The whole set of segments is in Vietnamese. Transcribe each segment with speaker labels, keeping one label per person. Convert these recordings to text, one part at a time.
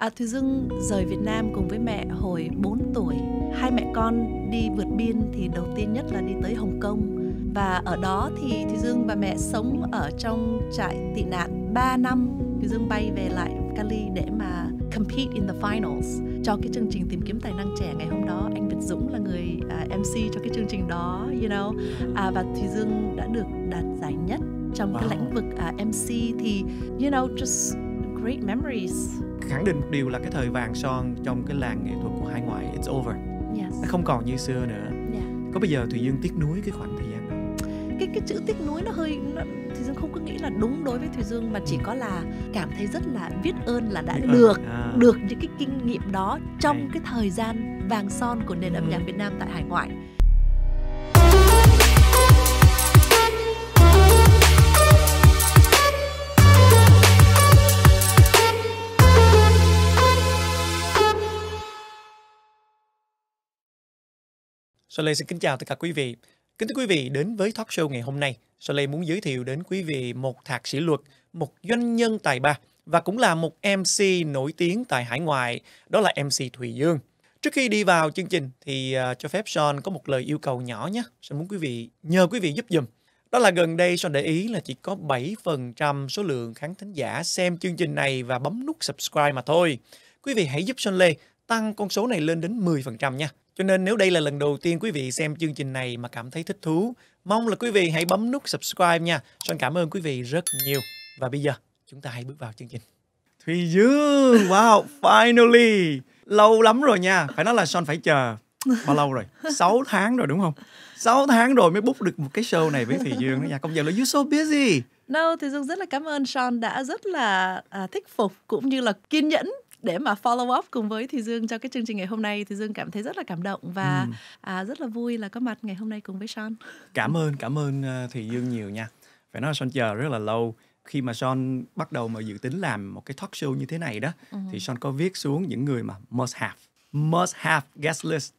Speaker 1: À, Thùy Dung rời Việt Nam cùng với mẹ hồi 4 tuổi. Hai mẹ con đi vượt biên thì đầu tiên nhất là đi tới Hồng Kông và ở đó thì Thùy Dương và mẹ sống ở trong trại tị nạn 3 năm. Thùy Dương bay về lại Cali để mà compete in the finals cho cái chương trình tìm kiếm tài năng trẻ ngày hôm đó anh Việt Dũng là người uh, à, MC cho cái chương trình đó you know à, và Thùy Dương đã được đạt giải nhất trong wow. cái lĩnh vực uh, à, MC thì you know just great memories
Speaker 2: khẳng định một điều là cái thời vàng son trong cái làng nghệ thuật của hải ngoại it's over yes. nó không còn như xưa nữa yeah. có bây giờ thùy dương tiếc nuối cái khoảng thời gian đó
Speaker 1: cái cái chữ tiếc nuối nó hơi nó, thùy dương không có nghĩ là đúng đối với thùy dương mà chỉ ừ. có là cảm thấy rất là biết ơn là đã biết được à. được những cái kinh nghiệm đó trong Hay. cái thời gian vàng son của nền âm ừ. nhạc Việt Nam tại hải ngoại
Speaker 2: Soleil xin kính chào tất cả quý vị. Kính thưa quý vị, đến với talk show ngày hôm nay, Lê muốn giới thiệu đến quý vị một thạc sĩ luật, một doanh nhân tài ba và cũng là một MC nổi tiếng tại hải ngoại, đó là MC Thùy Dương. Trước khi đi vào chương trình thì à, cho phép Son có một lời yêu cầu nhỏ nhé. Sean muốn quý vị nhờ quý vị giúp dùm. Đó là gần đây Son để ý là chỉ có 7% số lượng khán thính giả xem chương trình này và bấm nút subscribe mà thôi. Quý vị hãy giúp Son Lê tăng con số này lên đến 10% nha. Cho nên nếu đây là lần đầu tiên quý vị xem chương trình này mà cảm thấy thích thú, mong là quý vị hãy bấm nút subscribe nha. Son cảm ơn quý vị rất nhiều. Và bây giờ chúng ta hãy bước vào chương trình. Thùy Dương, wow, finally. Lâu lắm rồi nha, phải nói là Son phải chờ bao lâu rồi 6 tháng rồi đúng không 6 tháng rồi mới bút được một cái show này với Thùy Dương đó nha Công nhận là you so busy
Speaker 1: No, Thùy Dương rất là cảm ơn Sean đã rất là à, thích phục cũng như là kiên nhẫn để mà follow up cùng với thì Dương cho cái chương trình ngày hôm nay thì Dương cảm thấy rất là cảm động và ừ. à, rất là vui là có mặt ngày hôm nay cùng với Sean
Speaker 2: cảm ơn cảm ơn ờ, thì Dương nhiều nha phải nói là Sean chờ rất là lâu khi mà Sean bắt đầu mà dự tính làm một cái talk show như thế này đó uh thì Sean có viết xuống những người mà must have must have guest list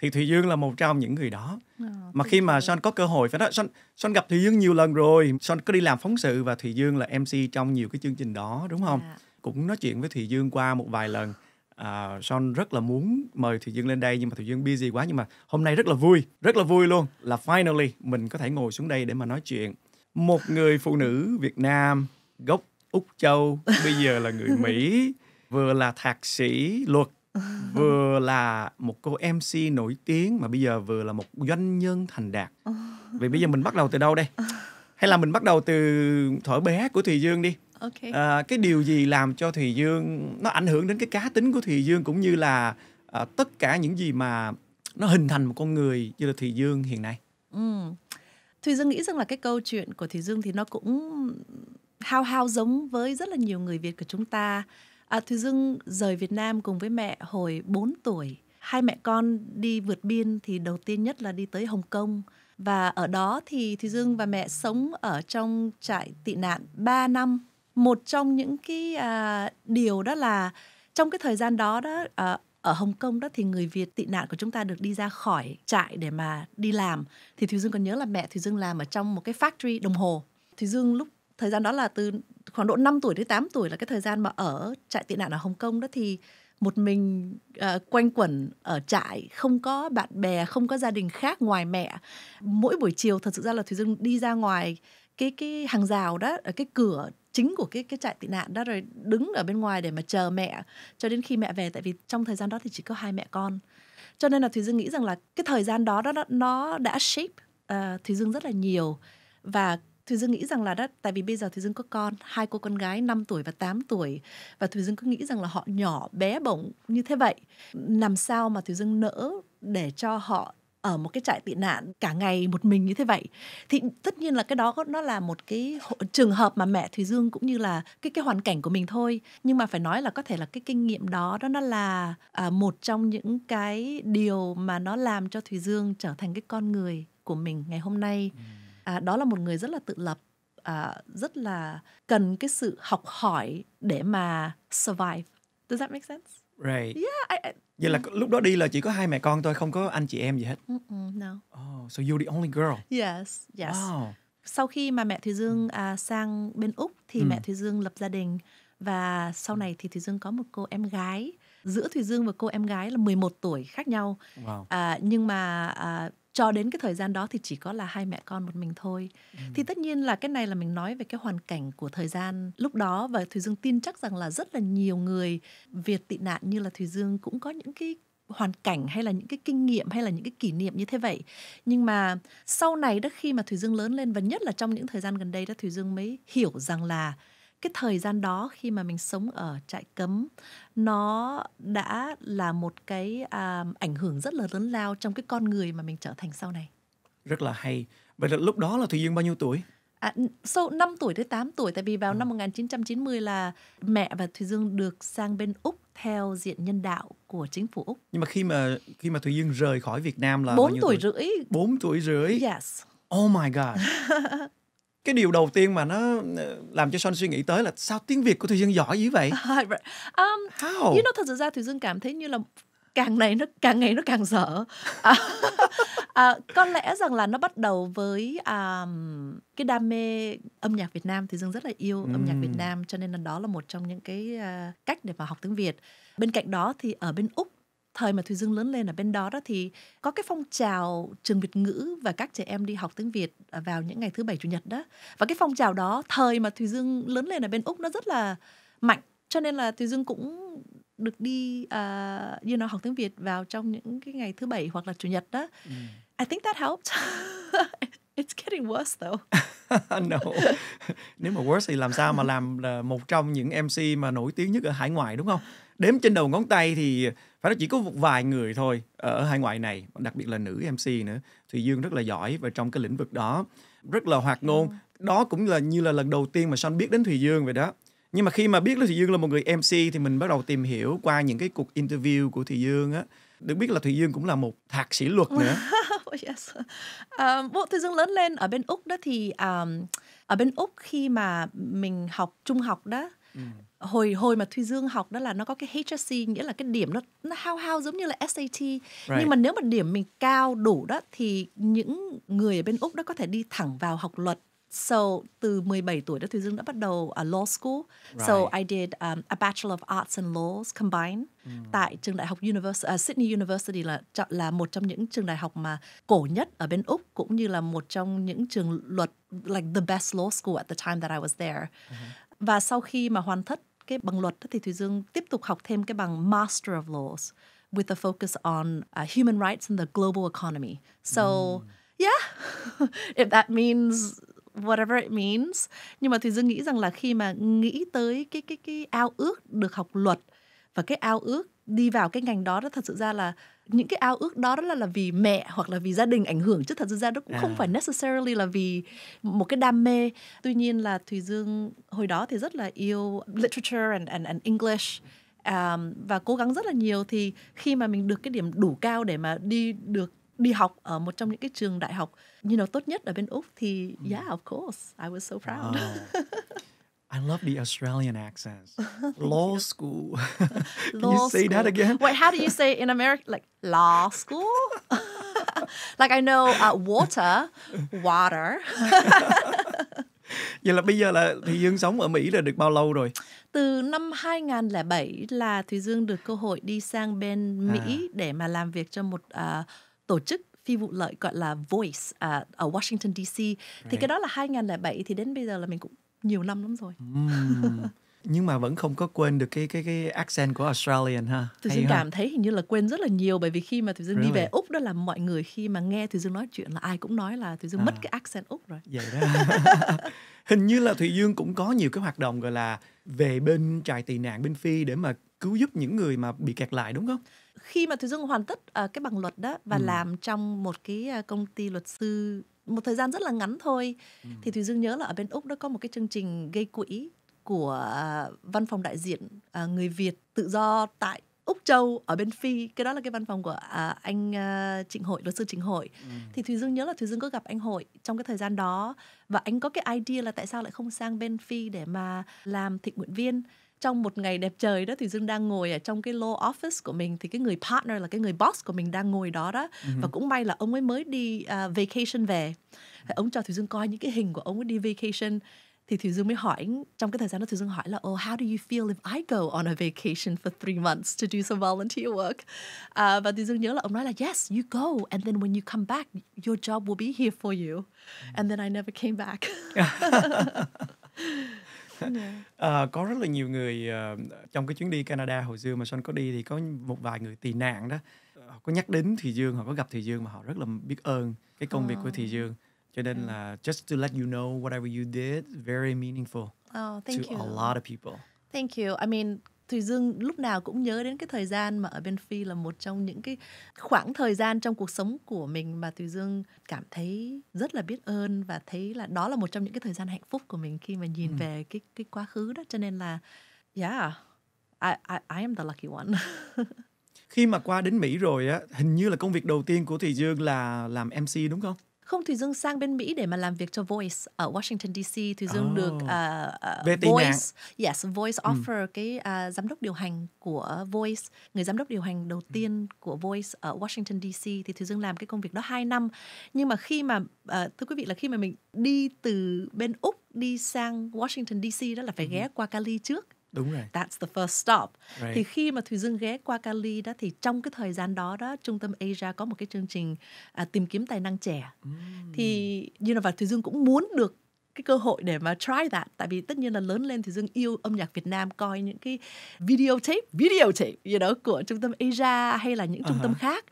Speaker 2: thì Thùy Dương là một trong những người đó. Oh, mà khi mà Son có cơ hội phải nói Son Son gặp Thùy Dương nhiều lần rồi, Son có đi làm phóng sự và Thùy Dương là MC trong nhiều cái chương trình đó đúng không? Yeah. Dạ cũng nói chuyện với Thùy Dương qua một vài lần uh, Sean rất là muốn mời Thùy Dương lên đây nhưng mà Thùy Dương busy quá nhưng mà hôm nay rất là vui rất là vui luôn là finally mình có thể ngồi xuống đây để mà nói chuyện một người phụ nữ Việt Nam gốc Úc Châu bây giờ là người Mỹ vừa là thạc sĩ luật vừa là một cô MC nổi tiếng mà bây giờ vừa là một doanh nhân thành đạt vậy bây giờ mình bắt đầu từ đâu đây hay là mình bắt đầu từ thuở bé của Thùy Dương đi
Speaker 3: okay. à, cái
Speaker 2: điều gì làm cho thùy dương nó ảnh hưởng đến cái cá tính của thùy dương cũng như là à, tất cả những gì mà nó hình thành một con người như là thùy dương hiện nay
Speaker 1: ừ. thùy dương nghĩ rằng là cái câu chuyện của thùy dương thì nó cũng hao hao giống với rất là nhiều người việt của chúng ta à, thùy dương rời việt nam cùng với mẹ hồi 4 tuổi hai mẹ con đi vượt biên thì đầu tiên nhất là đi tới hồng kông và ở đó thì Thùy Dương và mẹ sống ở trong trại tị nạn 3 năm một trong những cái à, điều đó là trong cái thời gian đó đó à, ở Hồng Kông đó thì người Việt tị nạn của chúng ta được đi ra khỏi trại để mà đi làm thì Thùy Dương còn nhớ là mẹ Thùy Dương làm ở trong một cái factory đồng hồ Thùy Dương lúc thời gian đó là từ khoảng độ 5 tuổi đến 8 tuổi là cái thời gian mà ở trại tị nạn ở Hồng Kông đó thì một mình uh, quanh quẩn ở trại không có bạn bè không có gia đình khác ngoài mẹ mỗi buổi chiều thật sự ra là thùy dương đi ra ngoài cái cái hàng rào đó cái cửa chính của cái cái trại tị nạn đó rồi đứng ở bên ngoài để mà chờ mẹ cho đến khi mẹ về tại vì trong thời gian đó thì chỉ có hai mẹ con cho nên là thùy dương nghĩ rằng là cái thời gian đó đó nó đã shape uh, thùy dương rất là nhiều và Thùy Dương nghĩ rằng là đó, tại vì bây giờ Thùy Dương có con, hai cô con gái 5 tuổi và 8 tuổi và Thùy Dương cứ nghĩ rằng là họ nhỏ bé bổng như thế vậy, làm sao mà Thùy Dương nỡ để cho họ ở một cái trại tị nạn cả ngày một mình như thế vậy thì tất nhiên là cái đó nó là một cái trường hợp mà mẹ Thùy Dương cũng như là cái cái hoàn cảnh của mình thôi nhưng mà phải nói là có thể là cái kinh nghiệm đó đó nó là à, một trong những cái điều mà nó làm cho Thùy Dương trở thành cái con người của mình ngày hôm nay ừ. à, đó là một người rất là tự lập à, rất là cần cái sự học hỏi để mà survive does that make sense Right. Yeah, I, I, Vậy là mm. lúc
Speaker 2: đó đi là chỉ có hai mẹ con thôi, không có anh chị em gì hết. no. Oh, so you're the only girl.
Speaker 1: Yes, yes. Wow. Sau khi mà mẹ Thùy Dương mm. à, sang bên Úc thì mm. mẹ Thùy Dương lập gia đình và sau mm. này thì Thùy Dương có một cô em gái. Giữa Thùy Dương và cô em gái là 11 tuổi khác nhau. Wow. À, nhưng mà à, cho đến cái thời gian đó thì chỉ có là hai mẹ con một mình thôi ừ. thì tất nhiên là cái này là mình nói về cái hoàn cảnh của thời gian lúc đó và thùy dương tin chắc rằng là rất là nhiều người việt tị nạn như là thùy dương cũng có những cái hoàn cảnh hay là những cái kinh nghiệm hay là những cái kỷ niệm như thế vậy nhưng mà sau này đó khi mà thùy dương lớn lên và nhất là trong những thời gian gần đây đó thùy dương mới hiểu rằng là cái thời gian đó khi mà mình sống ở trại cấm nó đã là một cái à, ảnh hưởng rất là lớn lao trong cái con người mà mình trở thành sau này
Speaker 2: rất là hay vậy là lúc đó là thùy dương bao nhiêu tuổi
Speaker 1: À, sau so 5 tuổi tới 8 tuổi tại vì vào à. năm 1990 là mẹ và Thùy Dương được sang bên Úc theo diện nhân đạo của chính phủ Úc.
Speaker 2: Nhưng mà khi mà khi mà Thùy Dương rời khỏi Việt Nam là 4 tuổi, tuổi rưỡi. 4 tuổi rưỡi. Yes. Oh my god. cái điều đầu tiên mà nó ờ, làm cho Son suy nghĩ tới là sao tiếng Việt của Thùy Dương giỏi dữ vậy? Uh,
Speaker 1: right. um, How? You know, thật ra Thùy Dương cảm thấy như là càng này nó càng ngày nó càng dở à, à, có lẽ rằng là nó bắt đầu với um, cái đam mê âm nhạc Việt Nam thì Dương rất là yêu âm nhạc Việt Nam cho nên là đó là một trong những cái uh, cách để mà học tiếng Việt bên cạnh đó thì ở bên úc thời mà Thùy Dương lớn lên ở bên đó đó thì có cái phong trào trường Việt ngữ và các trẻ em đi học tiếng Việt vào những ngày thứ bảy chủ nhật đó. Và cái phong trào đó thời mà Thùy Dương lớn lên ở bên Úc nó rất là mạnh. Cho nên là Thùy Dương cũng được đi uh, you know, học tiếng Việt vào trong những cái ngày thứ bảy hoặc là chủ nhật đó. Mm. I think that helped. It's getting worse though.
Speaker 2: no. Nếu mà worse thì làm sao mà làm là một trong những MC mà nổi tiếng nhất ở hải ngoại đúng không? đếm trên đầu ngón tay thì phải nói chỉ có một vài người thôi ở hải ngoại này đặc biệt là nữ mc nữa thùy dương rất là giỏi và trong cái lĩnh vực đó rất là hoạt ngôn ừ. đó cũng là như là lần đầu tiên mà son biết đến thùy dương vậy đó nhưng mà khi mà biết là thùy dương là một người mc thì mình bắt đầu tìm hiểu qua những cái cuộc interview của thùy dương á được biết là thùy dương cũng là một thạc sĩ luật nữa
Speaker 1: yes. um, bộ thùy dương lớn lên ở bên úc đó thì um, ở bên úc khi mà mình học trung học đó ừ hồi hồi mà Thùy Dương học đó là nó có cái HSC nghĩa là cái điểm nó nó hao hao giống như là SAT right. nhưng mà nếu mà điểm mình cao đủ đó thì những người ở bên Úc đó có thể đi thẳng vào học luật So từ 17 tuổi đó Thùy Dương đã bắt đầu ở law school. Right. So I did um, a Bachelor of Arts and Laws combined mm. tại trường đại học University, uh, à, Sydney University là là một trong những trường đại học mà cổ nhất ở bên Úc cũng như là một trong những trường luật like the best law school at the time that I was there. Uh-huh. Và sau khi mà hoàn tất cái bằng luật thì Thùy Dương tiếp tục học thêm cái bằng Master of Laws with a focus on uh, human rights and the global economy. So, mm. yeah, if that means whatever it means. Nhưng mà Thùy Dương nghĩ rằng là khi mà nghĩ tới cái cái cái ao ước được học luật và cái ao ước đi vào cái ngành đó đó thật sự ra là những cái ao ước đó đó là là vì mẹ hoặc là vì gia đình ảnh hưởng chứ thật ra nó cũng à. không phải necessarily là vì một cái đam mê tuy nhiên là thùy dương hồi đó thì rất là yêu literature and and, and english um, và cố gắng rất là nhiều thì khi mà mình được cái điểm đủ cao để mà đi được đi học ở một trong những cái trường đại học như know tốt nhất ở bên úc thì ừ. yeah of course I was so proud. Wow. À.
Speaker 2: I love the Australian accents. law school. law you say school. that again? Wait, how do you
Speaker 1: say in America? Like law school? like I know uh, water, water.
Speaker 2: Vậy là bây giờ là Thùy Dương sống ở Mỹ là được bao lâu rồi?
Speaker 1: Từ năm 2007 là Thùy Dương được cơ hội đi sang bên Mỹ à. để mà làm việc cho một uh, tổ chức phi vụ lợi gọi là Voice uh, ở Washington DC. Right. Thì cái đó là 2007 thì đến bây giờ là mình cũng nhiều năm lắm rồi
Speaker 2: nhưng mà vẫn không có quên được cái cái cái accent của Australian ha. Thì Dương cảm thấy
Speaker 1: hình như là quên rất là nhiều bởi vì khi mà Thủy Dương really? đi về Úc đó là mọi người khi mà nghe Thủy Dương nói chuyện là ai cũng nói là Thủy Dương à. mất cái accent Úc rồi.
Speaker 2: Vậy đó. hình như là Thủy Dương cũng có nhiều cái hoạt động gọi là về bên trại tị nạn bên Phi để mà cứu giúp những người mà bị kẹt lại đúng không?
Speaker 1: Khi mà Thủy Dương hoàn tất uh, cái bằng luật đó và ừ. làm trong một cái ờ, công ty luật sư một thời gian rất là ngắn thôi ừ. thì thùy dương nhớ là ở bên úc đã có một cái chương trình gây quỹ của à, văn phòng đại diện à, người việt tự do tại Úc Châu ở bên Phi cái đó là cái văn phòng của à, anh à, Trịnh Hội luật sư Trịnh Hội ừ. thì Thùy Dương nhớ là Thùy Dương có gặp anh Hội trong cái thời gian đó và anh có cái idea là tại sao lại không sang bên Phi để mà làm thịnh nguyện viên trong một ngày đẹp trời đó thì dương đang ngồi ở trong cái law office của mình thì cái người partner là cái người boss của mình đang ngồi đó đó uh-huh. và cũng may là ông ấy mới đi uh, vacation về thì ông cho Thủy dương coi những cái hình của ông ấy đi vacation thì Thủy Dương mới hỏi trong cái thời gian đó Thủy Dương hỏi là oh how do you feel if I go on a vacation for three months to do some volunteer work uh, và Thủy Dương nhớ là ông nói là yes you go and then when you come back your job will be here for you ừ. and then I never came back
Speaker 2: à, có rất là nhiều người uh, trong cái chuyến đi Canada hồi xưa mà Son có đi thì có một vài người tị nạn đó ờ, họ có nhắc đến Thùy Dương họ có gặp Thùy Dương mà họ rất là biết ơn cái công oh. việc của Thùy Dương cho nên ừ. là just to let you know whatever you did very meaningful oh, thank to you. a lot of people
Speaker 1: thank you I mean Thùy Dương lúc nào cũng nhớ đến cái thời gian mà ở bên Phi là một trong những cái khoảng thời gian trong cuộc sống của mình mà Thùy Dương cảm thấy rất là biết ơn và thấy là đó là một trong những cái thời gian hạnh phúc của mình khi mà nhìn ừ. về cái cái quá khứ đó cho nên là yeah I I, I am the lucky
Speaker 2: one. khi mà qua đến Mỹ rồi á, hình như là công việc đầu tiên của Thùy Dương là làm MC đúng không?
Speaker 1: không Thùy Dương sang bên Mỹ để mà làm việc cho Voice ở Washington DC. Thùy Dương oh. được uh, uh, Voice, nạn. yes, Voice ừ. offer ừ. cái uh, giám đốc điều hành của Voice, người giám đốc điều hành đầu ừ. tiên của Voice ở Washington DC thì Thùy Dương làm cái công việc đó 2 năm. Nhưng mà khi mà uh, thưa quý vị là khi mà mình đi từ bên Úc đi sang Washington DC đó là phải ừ. ghé qua Cali trước Đúng rồi. That's the first stop. Right. Thì khi mà Thùy Dương ghé qua Cali đó thì trong cái thời gian đó đó trung tâm Asia có một cái chương trình à, tìm kiếm tài năng trẻ. Mm. Thì như là và Thùy Dương cũng muốn được cái cơ hội để mà try that tại vì tất nhiên là lớn lên thì Dương yêu âm nhạc Việt Nam coi những cái video tape video tape gì đó của trung tâm Asia hay là những trung uh-huh. tâm khác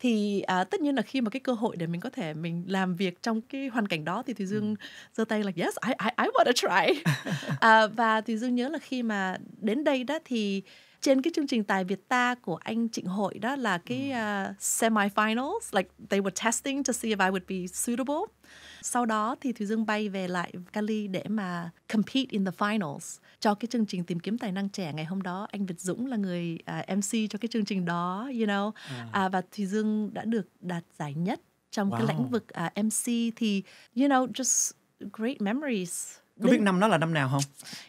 Speaker 1: thì à, tất nhiên là khi mà cái cơ hội để mình có thể mình làm việc trong cái hoàn cảnh đó thì thùy ừ. dương giơ tay là yes I I I wanna try à, và thùy dương nhớ là khi mà đến đây đó thì trên cái chương trình tài Việt ta của anh Trịnh Hội đó là ừ. cái uh, semi-finals like they were testing to see if I would be suitable. Sau đó thì Thùy Dương bay về lại Cali để mà compete in the finals cho cái chương trình tìm kiếm tài năng trẻ ngày hôm đó anh Việt Dũng là người uh, à, MC cho cái chương trình đó you know à. À, và Thùy Dương đã được đạt giải nhất trong wow. cái lĩnh vực uh, à, MC thì you know just great memories có biết năm
Speaker 2: đó là năm nào không?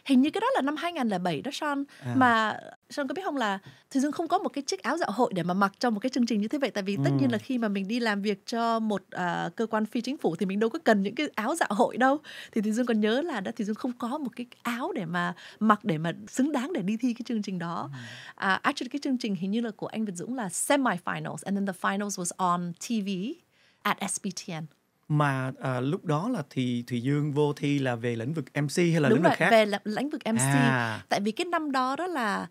Speaker 1: Hình như cái đó là năm 2007 đó Sean à. mà Sơn có biết không là Thùy Dương không có một cái chiếc áo dạo hội để mà mặc trong một cái chương trình như thế vậy tại vì tất nhiên ừ. là khi mà mình đi làm việc cho một uh, cơ quan phi chính phủ thì mình đâu có cần những cái áo dạo hội đâu. Thì Thùy Dương còn nhớ là đã Thùy Dương không có một cái áo để mà mặc để mà xứng đáng để đi thi cái chương trình đó. Ừ. Uh, actually cái chương trình hình như là của anh Việt Dũng là semi finals and then the finals was on TV at SBTN
Speaker 2: mà à, lúc đó là thì Thùy Dương vô thi là về lĩnh vực MC hay là Đúng lĩnh rồi, vực khác? về
Speaker 1: lĩnh vực MC. À. Tại vì cái năm đó đó là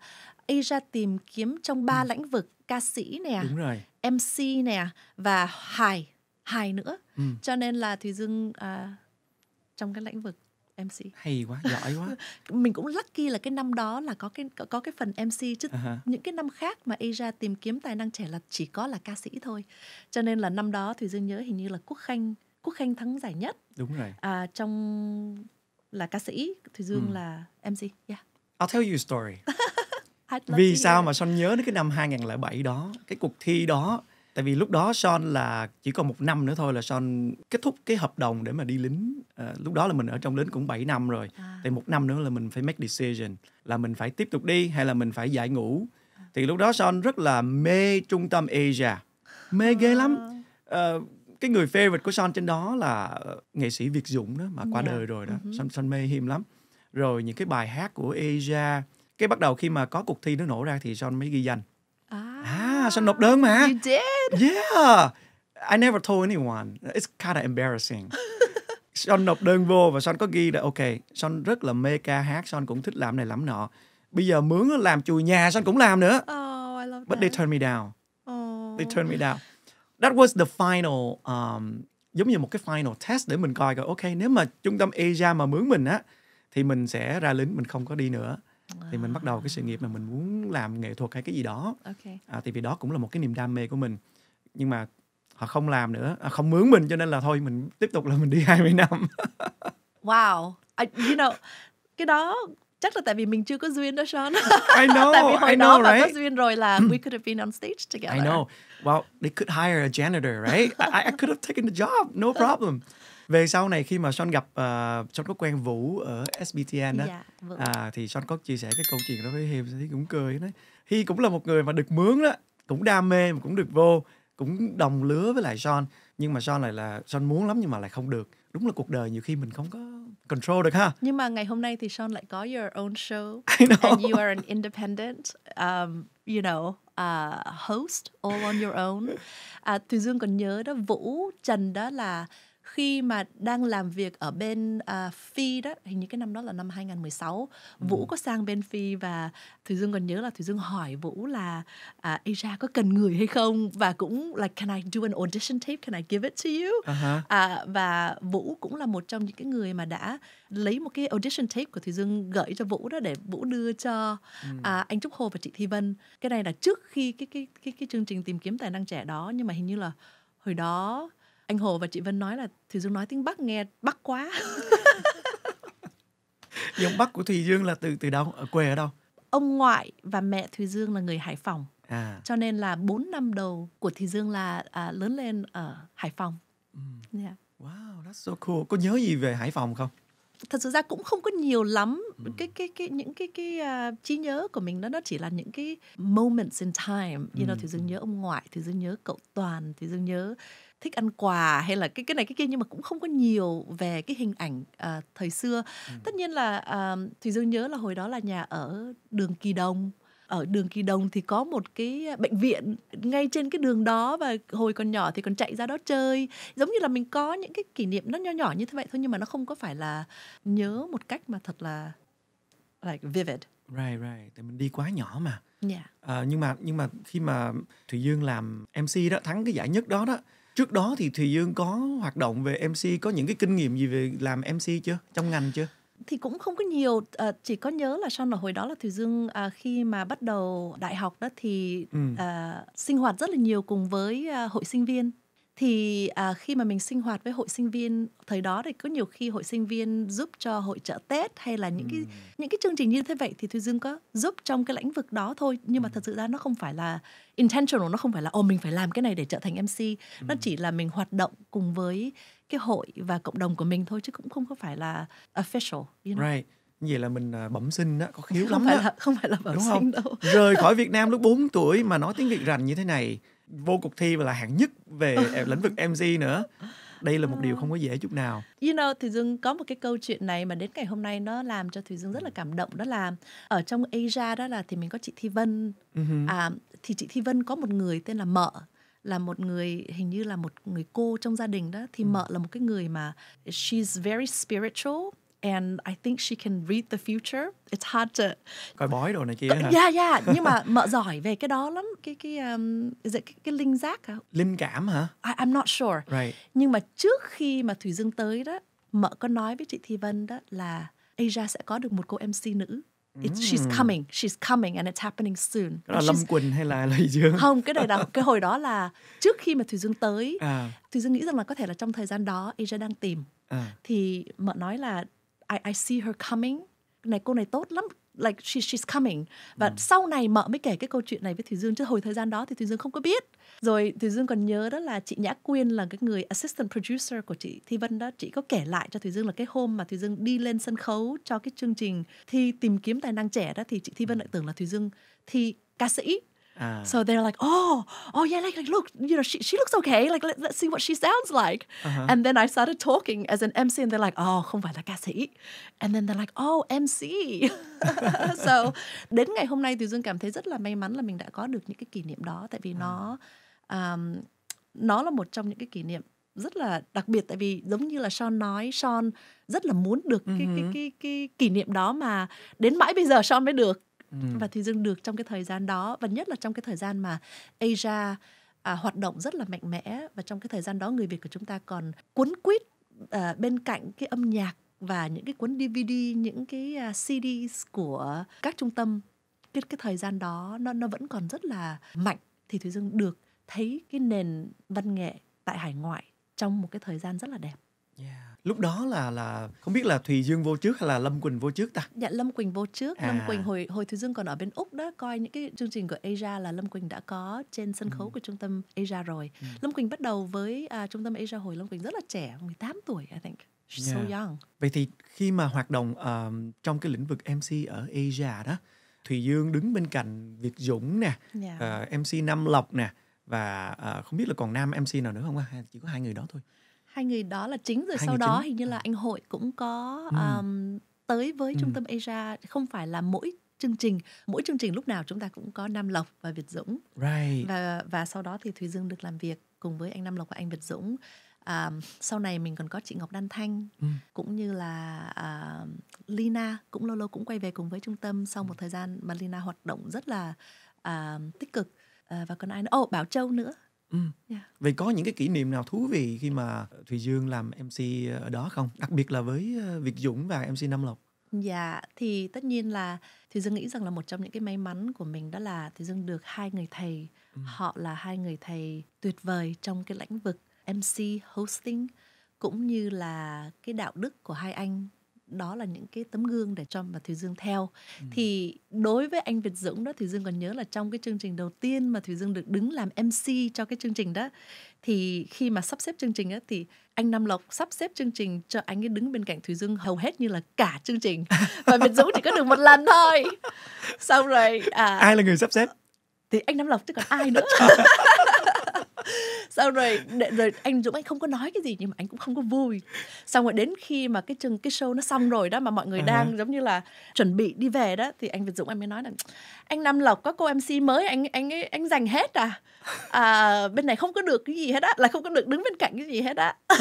Speaker 1: Asia tìm kiếm trong ba ừ. lĩnh vực ca sĩ nè, Đúng rồi. MC nè và hài, hài nữa. Ừ. Cho nên là Thùy Dương à, trong cái lĩnh vực MC. Hay
Speaker 2: quá, giỏi quá.
Speaker 1: mình cũng lucky là cái năm đó là có cái có cái phần MC chứ uh-huh. những cái năm khác mà Asia tìm kiếm tài năng trẻ là chỉ có là ca sĩ thôi. Cho nên là năm đó Thùy Dương nhớ hình như là Quốc Khanh Quốc Khanh thắng giải nhất. Đúng rồi. À, trong là ca sĩ, Thùy Dương ừ. là MC. Yeah.
Speaker 2: I'll tell you a story.
Speaker 1: vì sao mà Son
Speaker 2: nhớ đến cái năm 2007 đó, cái cuộc thi đó tại vì lúc đó Son là chỉ còn một năm nữa thôi là Son kết thúc cái hợp đồng để mà đi lính à, lúc đó là mình ở trong lính cũng 7 năm rồi à. thì một năm nữa là mình phải make decision là mình phải tiếp tục đi hay là mình phải giải ngũ à. thì lúc đó Son rất là mê trung tâm Asia mê ghê à. lắm à, cái người favorite của Son trên đó là ờ, nghệ sĩ Việt Dũng đó mà qua yeah. Dạ. đời rồi đó uh-huh. Ừ Son, Son mê him lắm rồi những cái bài hát của Asia cái bắt đầu khi mà có cuộc thi nó nổ ra thì son mới ghi danh à, à John nộp đơn mà you did yeah I never told anyone it's kind of embarrassing Son nộp đơn vô và son có ghi là ok son rất là mê ca hát son cũng thích làm này lắm nọ bây giờ mướn làm chùi nhà son cũng làm nữa oh, I love that. but they turned me down oh. they turned me down that was the final um, giống như một cái final test để mình coi coi ok nếu mà trung tâm Asia mà mướn mình á thì mình sẽ ra lính mình không có đi nữa thì mình bắt đầu cái sự nghiệp mà mình muốn làm nghệ thuật hay cái gì đó okay. à, thì vì đó cũng là một cái niềm đam mê của mình nhưng mà họ không làm nữa à, không mướn mình cho nên là thôi mình tiếp tục là mình đi 20 năm
Speaker 1: wow I, à, you know cái đó chắc là tại vì mình chưa có duyên đó Sean I know tại vì hồi I know, đó right? mà có duyên rồi là we could have been on stage together I know
Speaker 2: well they could hire a janitor right I, I could have taken the job no problem về sau này khi mà son gặp uh, ờ, son có quen vũ ở sbtn đó dạ, vâng à thì son có chia sẻ cái câu chuyện đó với hiệp thì cũng cười đấy hi cũng là một người mà được mướn đó cũng đam mê mà cũng được vô cũng đồng lứa với lại son nhưng mà son lại là son muốn lắm nhưng mà lại không được đúng là cuộc đời nhiều khi mình không có control được ha
Speaker 1: nhưng mà ngày hôm nay thì son lại có your own show and you are an independent um, you know uh, host all on your own à, uh, dương còn nhớ đó vũ trần đó là khi mà đang làm việc ở bên uh, Phi đó hình như cái năm đó là năm 2016 ừ. Vũ có sang bên Phi và Thùy Dương còn nhớ là Thùy Dương hỏi Vũ là uh, à, Asia có cần người hay không và cũng là can I do an audition tape can I give it to you uh-huh. uh, và Vũ cũng là một trong những cái người mà đã lấy một cái audition tape của Thùy Dương gửi cho Vũ đó để Vũ đưa cho ừ. uh, anh Trúc Hồ và chị Thi Vân cái này là trước khi cái cái cái cái chương trình tìm kiếm tài năng trẻ đó nhưng mà hình như là hồi đó anh Hồ và chị Vân nói là Thùy Dương nói tiếng Bắc nghe Bắc quá
Speaker 2: giọng Bắc của Thùy Dương là từ từ đâu ở quê ở đâu
Speaker 1: ông ngoại và mẹ Thùy Dương là người Hải Phòng à. cho nên là 4 năm đầu của Thùy Dương là à, lớn lên ở Hải Phòng mm. Ừ. yeah. Dạ. wow
Speaker 2: that's so cool có nhớ gì về Hải Phòng không
Speaker 1: thật sự ra cũng không có nhiều lắm mm. cái cái cái những cái cái uh, trí nhớ của mình đó nó chỉ là những cái moments in time như mm. Ừ, know thì dương nhớ ông ngoại thì dương nhớ cậu toàn thì dương nhớ thích ăn quà hay là cái cái này cái kia nhưng mà cũng không có nhiều về cái hình ảnh uh, thời xưa ừ. tất nhiên là uh, ờ, thùy dương nhớ là hồi đó là nhà ở đường kỳ đồng ở đường Kỳ Đồng thì có một cái bệnh viện ngay trên cái đường đó và hồi còn nhỏ thì còn chạy ra đó chơi. Giống như là mình có những cái kỷ niệm nó nho nhỏ như thế vậy thôi nhưng mà nó không có phải là nhớ một cách mà thật là like vivid.
Speaker 2: Right, right. thì mình đi quá nhỏ mà. Yeah. Dạ. À, ờ, nhưng mà nhưng mà khi mà Thùy Dương làm MC đó thắng cái giải nhất đó đó trước đó thì thùy dương có hoạt động về mc có những cái kinh nghiệm gì về làm mc chưa trong ngành chưa
Speaker 1: thì cũng không có nhiều ờ, chỉ có nhớ là sau là hồi đó là thùy dương à, khi mà bắt đầu đại học đó thì ừ. à, sinh hoạt rất là nhiều cùng với ờ, hội sinh viên thì à, khi mà mình sinh hoạt với hội sinh viên thời đó thì có nhiều khi hội sinh viên giúp cho hội trợ Tết hay là những ừ. cái những cái chương trình như thế vậy thì Thùy Dương có giúp trong cái lĩnh vực đó thôi nhưng mà ừ. thật sự ra nó không phải là intentional nó không phải là ồ mình phải làm cái này để trở thành mc ừ. nó chỉ là mình hoạt động cùng với cái hội và cộng đồng của mình thôi chứ cũng không có phải là official you know?
Speaker 2: right như vậy là mình à, bẩm sinh đó có khiếu không lắm phải đó. là không phải là bẩm Đúng sinh đâu rời khỏi Việt Nam lúc 4 tuổi mà nói tiếng Việt rành như thế này vô cuộc thi và là hạng nhất về lĩnh vực MC nữa đây là một điều không có dễ chút nào.
Speaker 1: You know, Thùy Dương có một cái câu chuyện này mà đến ngày hôm nay nó làm cho Thùy Dương rất là cảm động đó là ở trong Asia đó là thì mình có chị Thi Vân uh-huh. à, thì chị Thi Vân có một người tên là Mợ là một người hình như là một người cô trong gia đình đó thì ừ. mợ là một cái người mà she's very spiritual and I think she can read the future. It's hard to
Speaker 2: coi bói đồ này kia hả? Yeah yeah, nhưng mà
Speaker 1: mợ giỏi về cái đó lắm, cái cái um, is it, cái, cái linh giác hả?
Speaker 2: Linh cảm hả?
Speaker 1: I, I'm not sure. Right. Nhưng mà trước khi mà Thủy Dương tới đó, mợ có nói với chị Thi Vân đó là Asia sẽ có được một cô MC nữ It's, mm. she's coming, she's coming and it's happening soon. Đó là Lâm
Speaker 2: Quỳnh hay là Lê Dương? Không,
Speaker 1: cái đời đó, cái hồi đó là trước khi mà Thùy Dương tới, à. Thùy Dương nghĩ rằng là có thể là trong thời gian đó Asia đang tìm. À. Thì mợ nói là I, I see her coming. Này cô này tốt lắm, like she, she's coming và ừ. sau này mợ mới kể cái câu chuyện này với thùy dương chứ hồi thời gian đó thì thùy dương không có biết rồi thùy dương còn nhớ đó là chị nhã quyên là cái người assistant producer của chị thi vân đó chị có kể lại cho thùy dương là cái hôm mà thùy dương đi lên sân khấu cho cái chương trình thi tìm kiếm tài năng trẻ đó thì chị thi vân lại tưởng là thùy dương thi ca sĩ Uh. So they're like, oh, oh yeah, like, like look, you know, she, she looks okay. Like let, let's see what she sounds like. Uh-huh. And then I started talking as an MC, and they're like, oh, không phải là ca sĩ. And then they're like, oh, MC. so đến ngày hôm nay thì Dương cảm thấy rất là may mắn là mình đã có được những cái kỷ niệm đó, tại vì uh. nó um, nó là một trong những cái kỷ niệm rất là đặc biệt tại vì giống như là Sean nói Sean rất là muốn được cái uh-huh. cái ừ cái cái kỷ niệm đó mà đến mãi bây giờ Sean mới được và ừ. Thùy Dương được trong cái thời gian đó và nhất là trong cái thời gian mà Asia à, hoạt động rất là mạnh mẽ và trong cái thời gian đó người Việt của chúng ta còn cuốn quýt à, bên cạnh cái âm nhạc và những cái cuốn DVD, những cái uh, à, CDs của các trung tâm cái cái thời gian đó nó nó vẫn còn rất là mạnh thì Thùy Dương được thấy cái nền văn nghệ tại hải ngoại trong một cái thời gian rất là đẹp.
Speaker 2: Yeah lúc đó là là không biết là thùy dương vô trước hay là lâm quỳnh vô trước ta
Speaker 1: dạ lâm quỳnh vô trước à. lâm quỳnh hồi hồi thùy dương còn ở bên úc đó coi những cái chương trình của asia là lâm quỳnh đã có trên sân khấu ừ. của trung tâm asia rồi ừ. lâm quỳnh bắt đầu với à, trung tâm asia hồi lâm quỳnh rất là trẻ 18 tuổi i think She's yeah. so young
Speaker 2: vậy thì khi mà hoạt động uh, trong cái lĩnh vực mc ở asia đó thùy dương đứng bên cạnh việt dũng nè yeah. uh, ờ, mc nam lộc nè và uh, không biết là còn nam mc nào nữa không chỉ có hai người đó thôi
Speaker 1: hai người đó là chính rồi hai sau đó chính. hình như là à. anh hội cũng có ừ. um, tới với ừ. trung tâm Asia không phải là mỗi chương trình mỗi chương trình lúc nào chúng ta cũng có Nam Lộc và Việt Dũng right. và và sau đó thì Thùy Dương được làm việc cùng với anh Nam Lộc và anh Việt Dũng à, sau này mình còn có chị Ngọc Đan Thanh ừ. cũng như là à, Lina cũng lâu lâu cũng quay về cùng với trung tâm sau một ừ. thời gian mà Lina hoạt động rất là à, tích cực à, và còn ai nữa? Ồ oh, Bảo Châu nữa Ừ. Yeah. Dạ.
Speaker 2: Vậy có những cái kỷ niệm nào thú vị khi mà Thùy Dương làm MC ở đó không? Đặc biệt là với ờ, Việt Dũng và MC Nam Lộc.
Speaker 1: Dạ, yeah, thì tất nhiên là Thùy Dương nghĩ rằng là một trong những cái may mắn của mình đó là Thùy Dương được hai người thầy, ừ. họ là hai người thầy tuyệt vời trong cái lãnh vực MC hosting cũng như là cái đạo đức của hai anh đó là những cái tấm gương để cho mà Thùy Dương theo. Ừ. Thì đối với anh Việt Dũng đó Thùy Dương còn nhớ là trong cái chương trình đầu tiên mà Thùy Dương được đứng làm MC cho cái chương trình đó thì khi mà sắp xếp chương trình đó thì anh Nam Lộc sắp xếp chương trình cho anh ấy đứng bên cạnh Thùy Dương hầu hết như là cả chương trình và Việt Dũng chỉ có được một lần thôi. Xong rồi à, ai
Speaker 2: là người sắp xếp? Thì
Speaker 1: anh Nam Lộc chứ còn ai nữa. xong rồi rồi anh dũng anh không có nói cái gì nhưng mà anh cũng không có vui xong rồi đến khi mà cái chừng cái show nó xong rồi đó mà mọi người uh-huh. đang à. giống như là chuẩn bị đi về đó thì anh việt dũng anh mới nói là anh nam lộc có cô mc mới anh anh ấy anh dành hết à à bên này không có được cái gì hết á là không có được đứng bên cạnh cái gì hết á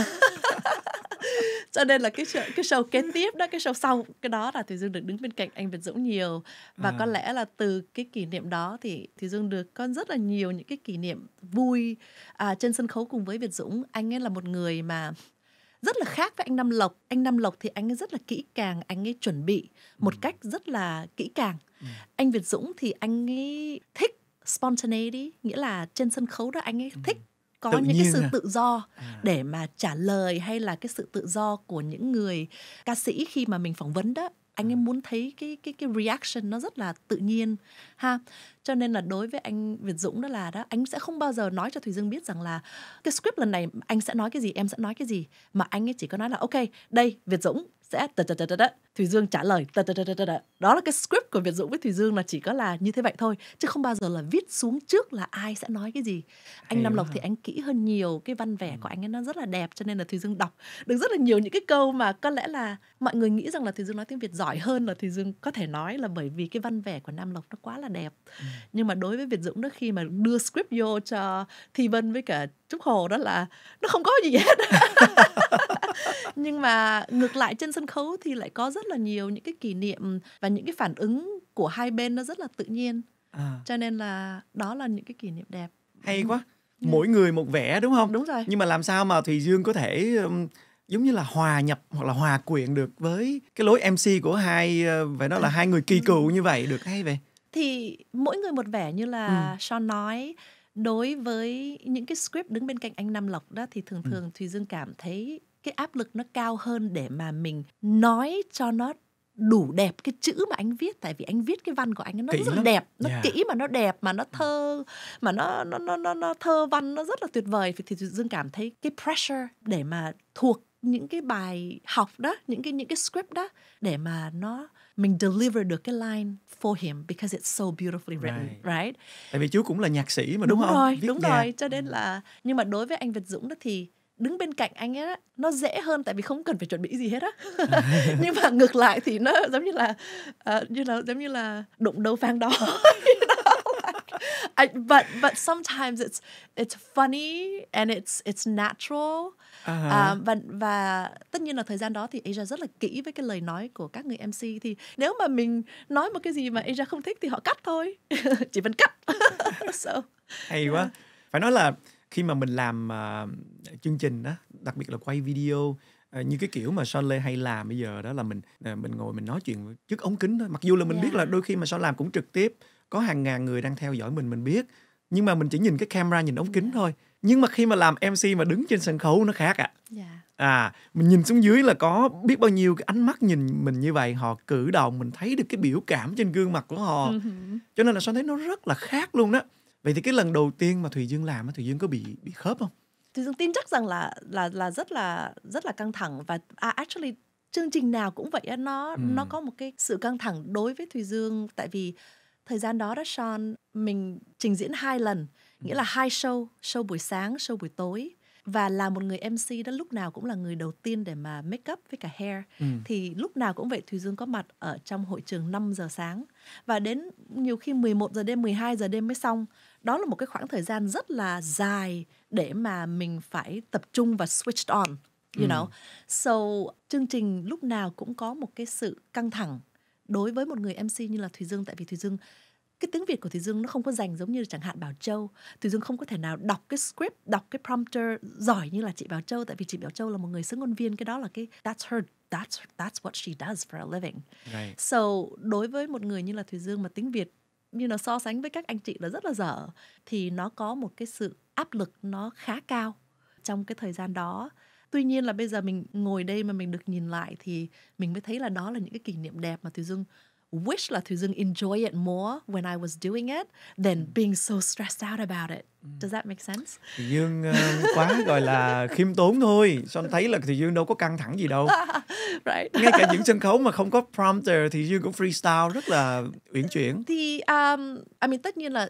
Speaker 1: cho nên là cái show, cái show kế tiếp đó cái show sau cái đó là thùy dương được đứng bên cạnh anh việt dũng nhiều và à. có lẽ là từ cái kỷ niệm đó thì thùy dương được có rất là nhiều những cái kỷ niệm vui à, trên sân khấu cùng với việt dũng anh ấy là một người mà rất là khác với anh Nam Lộc. Anh Nam Lộc thì anh ấy rất là kỹ càng, anh ấy chuẩn bị một ừ. cách rất là kỹ càng. Ừ. Anh Việt Dũng thì anh ấy thích spontaneity, nghĩa là trên sân khấu đó anh ấy ừ. thích có tự những cái sự à. tự do à. để mà trả lời hay là cái sự tự do của những người ca sĩ khi mà mình phỏng vấn đó anh em à. muốn thấy cái cái cái reaction nó rất là tự nhiên ha cho nên là đối với anh Việt Dũng đó là đó anh sẽ không bao giờ nói cho Thùy Dương biết rằng là cái script lần này anh sẽ nói cái gì em sẽ nói cái gì mà anh ấy chỉ có nói là ok đây Việt Dũng sẽ tờ tờ tờ tờ Thùy Dương trả lời tờ tờ tờ tờ tờ đó là cái script của Việt Dũng với Thùy Dương là chỉ có là như thế vậy thôi chứ không bao giờ là viết xuống trước là ai sẽ nói cái gì anh Nam Lộc thì anh kỹ hơn nhiều cái văn vẻ của ừ. anh ấy nó rất là đẹp cho nên là Thùy Dương đọc được rất là nhiều những cái câu mà có lẽ là mọi người nghĩ rằng là Thùy Dương nói tiếng Việt giỏi hơn là Thùy Dương có thể nói là bởi vì cái văn vẻ của Nam Lộc nó quá là là đẹp ừ. nhưng mà đối với Việt Dũng đó khi mà đưa script vô cho Thi Vân với cả Trúc Hồ đó là nó không có gì hết nhưng mà ngược lại trên sân khấu thì lại có rất là nhiều những cái kỷ niệm và những cái phản ứng của hai bên nó rất là tự nhiên à. cho nên là đó là những cái kỷ niệm đẹp
Speaker 2: hay ừ. quá yeah. Ừ. mỗi người một vẻ đúng không đúng rồi nhưng mà làm sao mà thùy dương có thể um, giống như là hòa nhập hoặc là hòa quyện được với cái lối mc của hai ờ, phải nói là ừ. hai người kỳ cựu như vậy được hay vậy
Speaker 1: thì mỗi người một vẻ như là ừ. Sean nói đối với những cái script đứng bên cạnh anh Nam Lộc đó thì thường ừ. thường ừ. Thùy Dương cảm thấy cái áp lực nó cao hơn để mà mình nói cho nó đủ đẹp cái chữ mà anh viết tại vì anh viết cái văn của anh nó kỹ rất lắm. đẹp nó yeah. kỹ mà nó đẹp mà nó ừ. thơ mà nó nó nó nó, nó thơ văn nó rất là tuyệt vời thì, Thùy dương cảm thấy cái pressure để mà thuộc những cái bài học đó những cái những cái script đó để mà nó mình deliver được cái line for him because it's so beautifully written, right? right?
Speaker 2: Tại vì chú cũng là nhạc sĩ mà đúng, đúng không? Rồi, Viết đúng nhạc. rồi, cho
Speaker 1: nên là nhưng mà đối với anh Việt Dũng đó thì đứng bên cạnh anh ấy nó dễ hơn tại vì không cần phải chuẩn bị gì hết á nhưng mà ngược lại thì nó giống như là uh, như là giống như là đụng đầu phang đó I, but but sometimes it's it's funny and it's it's natural uh-huh. à, và và tất nhiên là thời gian đó thì Asia rất là kỹ với cái lời nói của các người MC thì nếu mà mình nói một cái gì mà Asia không thích thì họ cắt thôi chỉ cần cắt so,
Speaker 2: hay quá yeah. phải nói là khi mà mình làm uh, chương trình đó đặc biệt là quay video à, như cái kiểu mà Son Lê hay làm bây giờ đó là mình mình ngồi mình nói chuyện trước ống kính thôi mặc dù là mình yeah. biết là đôi khi mà Son làm cũng trực tiếp có hàng ngàn người đang theo dõi mình mình biết nhưng mà mình chỉ nhìn cái camera nhìn ống kính thôi nhưng mà khi mà làm mc mà đứng trên sân khấu nó khác ạ à. Dạ. Yeah. à mình nhìn xuống dưới là có biết bao nhiêu cái ánh mắt nhìn mình như vậy họ cử động mình thấy được cái biểu cảm trên gương mặt của họ ừ cho nên là sao thấy nó rất là khác luôn đó vậy thì cái lần đầu tiên mà thùy dương làm thùy dương có bị bị khớp không
Speaker 1: thùy dương tin chắc rằng là là là rất là rất là căng thẳng và à, actually chương trình nào cũng vậy nó ừ. nó có một cái sự căng thẳng đối với thùy dương tại vì thời gian đó đó Sean mình trình diễn hai lần nghĩa là hai show show buổi sáng show buổi tối và là một người MC đó lúc nào cũng là người đầu tiên để mà make up với cả hair ừ. thì lúc nào cũng vậy Thùy Dương có mặt ở trong hội trường 5 giờ sáng và đến nhiều khi 11 giờ đêm 12 giờ đêm mới xong đó là một cái khoảng thời gian rất là dài để mà mình phải tập trung và switched on you ừ. know so chương trình lúc nào cũng có một cái sự căng thẳng đối với một người MC như là Thùy Dương tại vì Thùy Dương cái tiếng Việt của Thùy Dương nó không có dành giống như chẳng hạn Bảo Châu. Thùy Dương không có thể nào đọc cái script, đọc cái prompter giỏi như là chị Bảo Châu tại vì chị Bảo Châu là một người xứng ngôn viên, cái đó là cái that's her that's that's what she does for a living. Right. So đối với một người như là Thùy Dương mà tiếng Việt như là so sánh với các anh chị là rất là dở thì nó có một cái sự áp lực nó khá cao trong cái thời gian đó tuy nhiên là bây giờ mình ngồi đây mà mình được nhìn lại thì mình mới thấy là đó là những cái kỷ niệm đẹp mà thùy dương wish là Thùy Dương enjoy it more when I was doing it than ừ. being so stressed out about it. Ừ. Does that make sense?
Speaker 2: Thùy Dương uh, quá gọi là khiêm tốn thôi. Son thấy là Thùy Dương đâu có căng thẳng gì đâu. right. Ngay cả những sân khấu mà không có prompter thì Dương cũng freestyle rất là uyển chuyển.
Speaker 1: Thì um, I mean tất nhiên là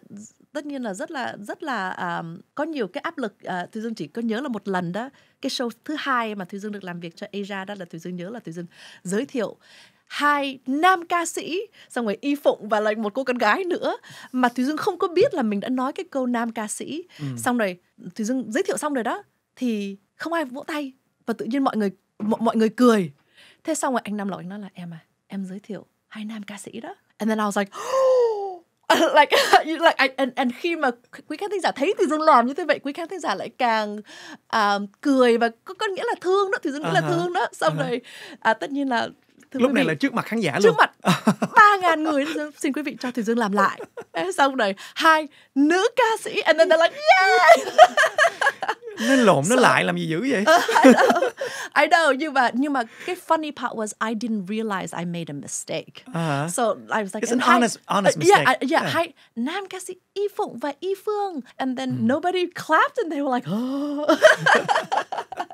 Speaker 1: tất nhiên là rất là rất là um, có nhiều cái áp lực uh, ờ, Thùy Dương chỉ có nhớ là một lần đó cái show thứ hai mà Thùy Dương được làm việc cho Asia đó là Thùy Dương nhớ là Thùy Dương giới thiệu hai nam ca sĩ xong rồi y phụng và lại một cô con gái nữa mà thùy dương không có biết là mình đã nói cái câu nam ca sĩ ừ. xong rồi thùy dương giới thiệu xong rồi đó thì không ai vỗ tay và tự nhiên mọi người mọi, mọi người cười thế xong rồi anh nam lộc anh nói là em à em giới thiệu hai nam ca sĩ đó and then I was like like like I, and, and khi mà quý khán thính giả thấy thì dương làm như thế vậy quý khán thính giả lại càng uh, cười và có, có nghĩa là thương đó thì dương nghĩ uh-huh. là à thương đó xong uh-huh. rồi à, tất nhiên là Thưa lúc này là trước mặt khán giả luôn trước mặt ba ngàn người xin quý vị cho thùy dương làm lại xong rồi hai nữ ca sĩ and then they're like yeah
Speaker 2: nó lộn nó so, lại làm gì dữ vậy uh,
Speaker 1: I, know. I know nhưng mà nhưng mà cái funny part was I didn't realize I made a mistake uh-huh. so I was like it's an hai, honest honest mistake uh, yeah uh, yeah, yeah. hai nam ca sĩ Y Phụng và Y Phương and then mm. nobody clapped and they were like oh.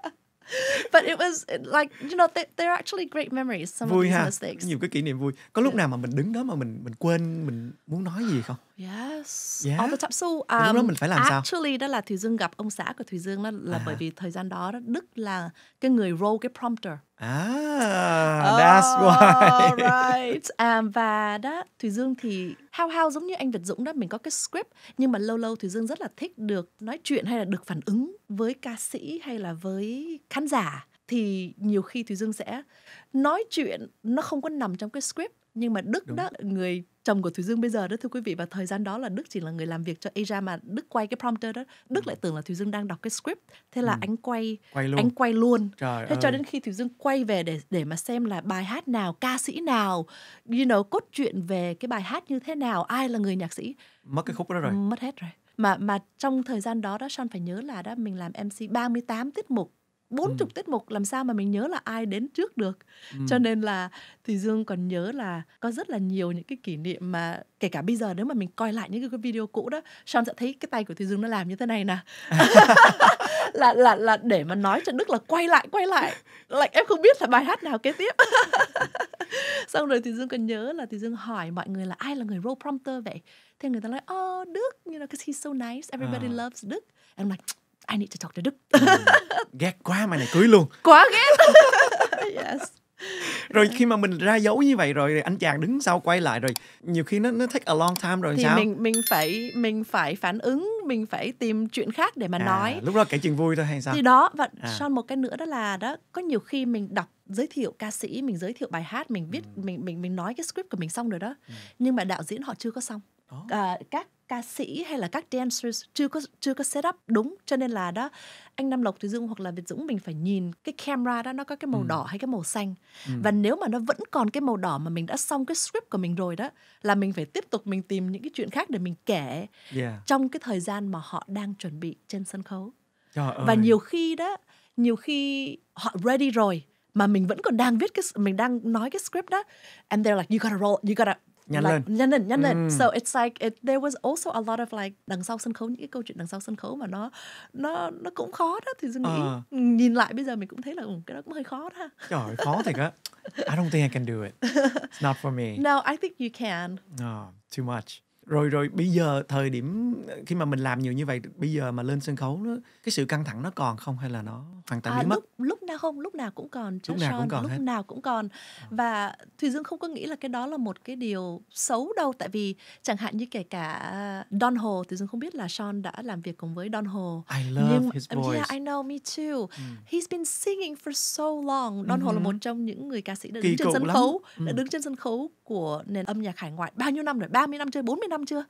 Speaker 1: but it was like you know they, they're actually great memories some vui of these ha. mistakes
Speaker 2: nhiều cái kỷ niệm vui có lúc yeah. nào mà mình đứng đó mà mình mình quên mình muốn nói gì không
Speaker 1: yes
Speaker 2: yeah. all the time so um, lúc đó um, mình phải làm actually, sao
Speaker 1: actually đó là thùy dương gặp ông xã của thùy dương đó là à. bởi vì thời gian đó, đó đức là cái người roll cái prompter
Speaker 2: Ah, that's why. right.
Speaker 1: À, và đó, Thùy Dương thì hao hao giống như anh Việt Dũng đó, mình có cái script nhưng mà lâu lâu Thùy Dương rất là thích được nói chuyện hay là được phản ứng với ca sĩ hay là với khán giả thì nhiều khi Thùy Dương sẽ nói chuyện nó không có nằm trong cái script nhưng mà Đức Đúng. đó người chồng của Thủy Dương bây giờ đó thưa quý vị và thời gian đó là Đức chỉ là người làm việc cho Asia mà Đức quay cái prompter đó Đức ừ. lại tưởng là Thủy Dương đang đọc cái script thế là ừ. anh quay, quay luôn. anh quay luôn Trời thế ơi. cho đến khi Thủy Dương quay về để để mà xem là bài hát nào ca sĩ nào you know cốt truyện về cái bài hát như thế nào ai là người nhạc sĩ
Speaker 2: mất cái khúc đó rồi mất
Speaker 1: hết rồi mà mà trong thời gian đó đó son phải nhớ là đó mình làm MC 38 tiết mục bốn ừ. chục tiết mục làm sao mà mình nhớ là ai đến trước được. Ừ. Cho nên là thì Dương còn nhớ là có rất là nhiều những cái kỷ niệm mà kể cả bây giờ nếu mà mình coi lại những cái video cũ đó, Sean sẽ thấy cái tay của Thùy Dương nó làm như thế này nè. là là là để mà nói cho Đức là quay lại quay lại. lại em không biết là bài hát nào kế tiếp. Xong rồi thì Dương còn nhớ là thì Dương hỏi mọi người là ai là người role prompter vậy? Thế người ta nói, oh, Đức, you know, 'cause he's so nice, everybody à. loves Đức. And like, I need to talk to Đức. Ừ.
Speaker 2: ghét quá mày này cưới luôn.
Speaker 1: Quá ghét. yes
Speaker 2: rồi khi mà mình ra dấu như vậy rồi, anh chàng đứng sau quay lại rồi nhiều khi nó nó take a long time rồi thì sao mình
Speaker 1: mình phải mình phải phản ứng mình phải tìm chuyện khác để mà à, nói
Speaker 2: lúc đó kể chuyện vui thôi hay sao thì đó và à. son
Speaker 1: một cái nữa đó là đó có nhiều khi mình đọc giới thiệu ca sĩ mình giới thiệu bài hát mình viết ừ. mình mình mình nói cái script của mình xong rồi đó ừ. nhưng mà đạo diễn họ chưa có xong oh. à, các ca sĩ hay là các dancers chưa có chưa có set up đúng cho nên là đó anh Nam Lộc Thùy Dương hoặc là Việt Dũng mình phải nhìn cái camera đó nó có cái màu ừ. đỏ hay cái màu xanh ừ. và nếu mà nó vẫn còn cái màu đỏ mà mình đã xong cái script của mình rồi đó là mình phải tiếp tục mình tìm những cái chuyện khác để mình kể yeah. trong cái thời gian mà họ đang chuẩn bị trên sân khấu và nhiều khi đó nhiều khi họ ready rồi mà mình vẫn còn đang viết cái mình đang nói cái script đó and they're like you gotta roll you gotta nhanh like, lên nhanh lên nhanh mm. lên ừ. so it's like it, there was also a lot of like đằng sau sân khấu những cái câu chuyện đằng sau sân khấu mà nó nó nó cũng khó đó thì tôi nghĩ ờ. nhìn lại bây giờ mình cũng thấy là ừ, cái đó cũng hơi khó đó
Speaker 2: trời khó thiệt á I don't think I can do it it's not for me no
Speaker 1: I think you can
Speaker 2: no ờ, too much rồi rồi bây giờ thời điểm khi mà mình làm nhiều như vậy bây giờ mà lên sân khấu nó cái sự căng thẳng nó còn không hay là nó hoàn toàn à, biến à, mất
Speaker 1: lúc lúc na không lúc nào cũng còn lúc nào cũng còn lúc nào cũng còn và thùy dương không có nghĩ là cái đó là một cái điều xấu đâu tại vì chẳng hạn như kể cả don hồ thùy dương không biết là sean đã làm việc cùng với don hồ I love nhưng his voice. yeah I know me too mm. he's been singing for so long don mm-hmm. hồ là ừ. một trong những người ca sĩ đã Kỳ đứng trên sân lắm. khấu ừ. đã đứng trên sân khấu của nền âm nhạc hải ngoại bao nhiêu năm rồi 30 năm chưa 40 năm chưa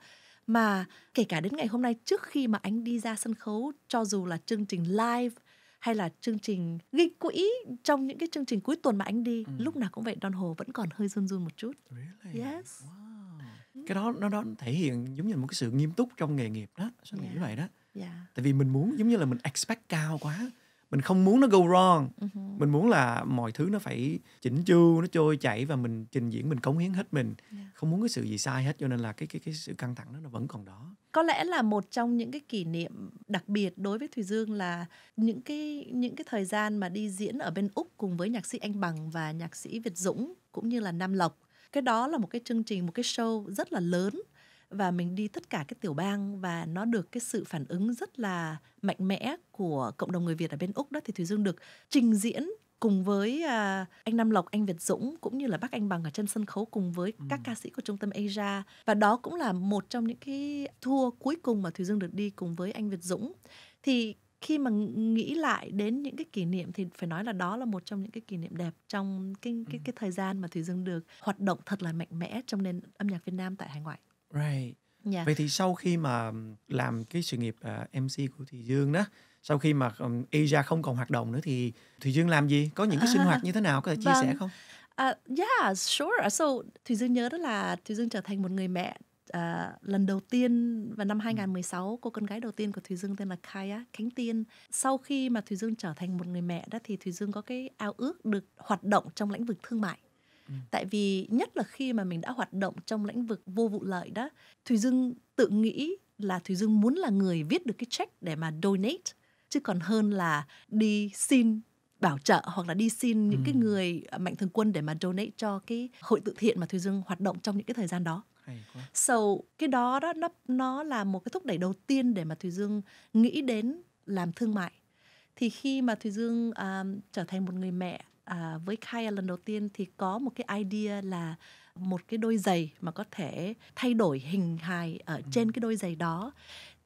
Speaker 1: mà kể cả đến ngày hôm nay trước khi mà anh đi ra sân khấu cho dù là chương trình live hay là chương trình ghi quỹ trong những cái chương trình cuối tuần mà anh đi ừ. lúc nào cũng vậy Don Hồ vẫn còn hơi run run một chút really? yes wow.
Speaker 2: Ừ. cái đó nó nó thể hiện giống như là một cái sự nghiêm túc trong nghề nghiệp đó sao yeah. nghĩ vậy đó yeah. tại vì mình muốn giống như là mình expect cao quá mình không muốn nó go wrong uh-huh. mình muốn là mọi thứ nó phải chỉnh chu nó trôi chảy và mình trình diễn mình cống hiến hết mình yeah. Dạ. không muốn cái sự gì sai hết cho nên là cái cái cái sự căng thẳng đó nó vẫn còn đó
Speaker 1: có lẽ là một trong những cái kỷ niệm đặc biệt đối với thùy dương là những cái những cái thời gian mà đi diễn ở bên úc cùng với nhạc sĩ anh bằng và nhạc sĩ việt dũng cũng như là nam lộc cái đó là một cái chương trình một cái show rất là lớn và mình đi tất cả các tiểu bang và nó được cái sự phản ứng rất là mạnh mẽ của cộng đồng người Việt ở bên Úc đó thì Thùy Dương được trình diễn cùng với à, anh Nam Lộc, anh Việt Dũng cũng như là bác anh Bằng ở trên sân khấu cùng với ừ. các ca sĩ của trung tâm Asia và đó cũng là một trong những cái tour cuối cùng mà Thùy Dương được đi cùng với anh Việt Dũng thì khi mà nghĩ lại đến những cái kỷ niệm thì phải nói là đó là một trong những cái kỷ niệm đẹp trong cái cái, ừ. cái thời gian mà Thùy Dương được hoạt động thật là mạnh mẽ trong nền âm nhạc Việt Nam tại hải ngoại.
Speaker 2: Right. Yeah. Dạ. Vậy thì sau khi mà làm cái sự nghiệp uh, à, MC của Thùy Dương đó, sau khi mà um, Asia không còn hoạt động nữa thì Thùy Dương làm gì? Có những cái sinh hoạt à. như thế nào có thể chia sẻ vâng. không?
Speaker 1: Uh, à, yeah, dạ, sure. So Thùy Dương nhớ đó là Thùy Dương trở thành một người mẹ uh, lần đầu tiên vào năm 2016 ừ. cô con gái đầu tiên của Thùy Dương tên là Kaya Khánh Tiên. Sau khi mà Thùy Dương trở thành một người mẹ đó thì Thùy Dương có cái ao ước được hoạt động trong lĩnh vực thương mại Ừ. tại vì nhất là khi mà mình đã hoạt động trong lĩnh vực vô vụ lợi đó thùy dương tự nghĩ là thùy dương muốn là người viết được cái check để mà donate chứ còn hơn là đi xin bảo trợ hoặc là đi xin những cái ừ. người à, mạnh thường quân để mà donate cho cái hội tự thiện mà thùy dương hoạt động trong những cái thời gian đó so cái đó đó nó nó là một cái thúc đẩy đầu tiên để mà thùy dương nghĩ đến làm thương mại thì khi mà thùy dương um, trở thành một người mẹ à, với Kaya lần đầu tiên thì có một cái idea là một cái đôi giày mà có thể thay đổi hình hài ở ừ. trên cái đôi giày đó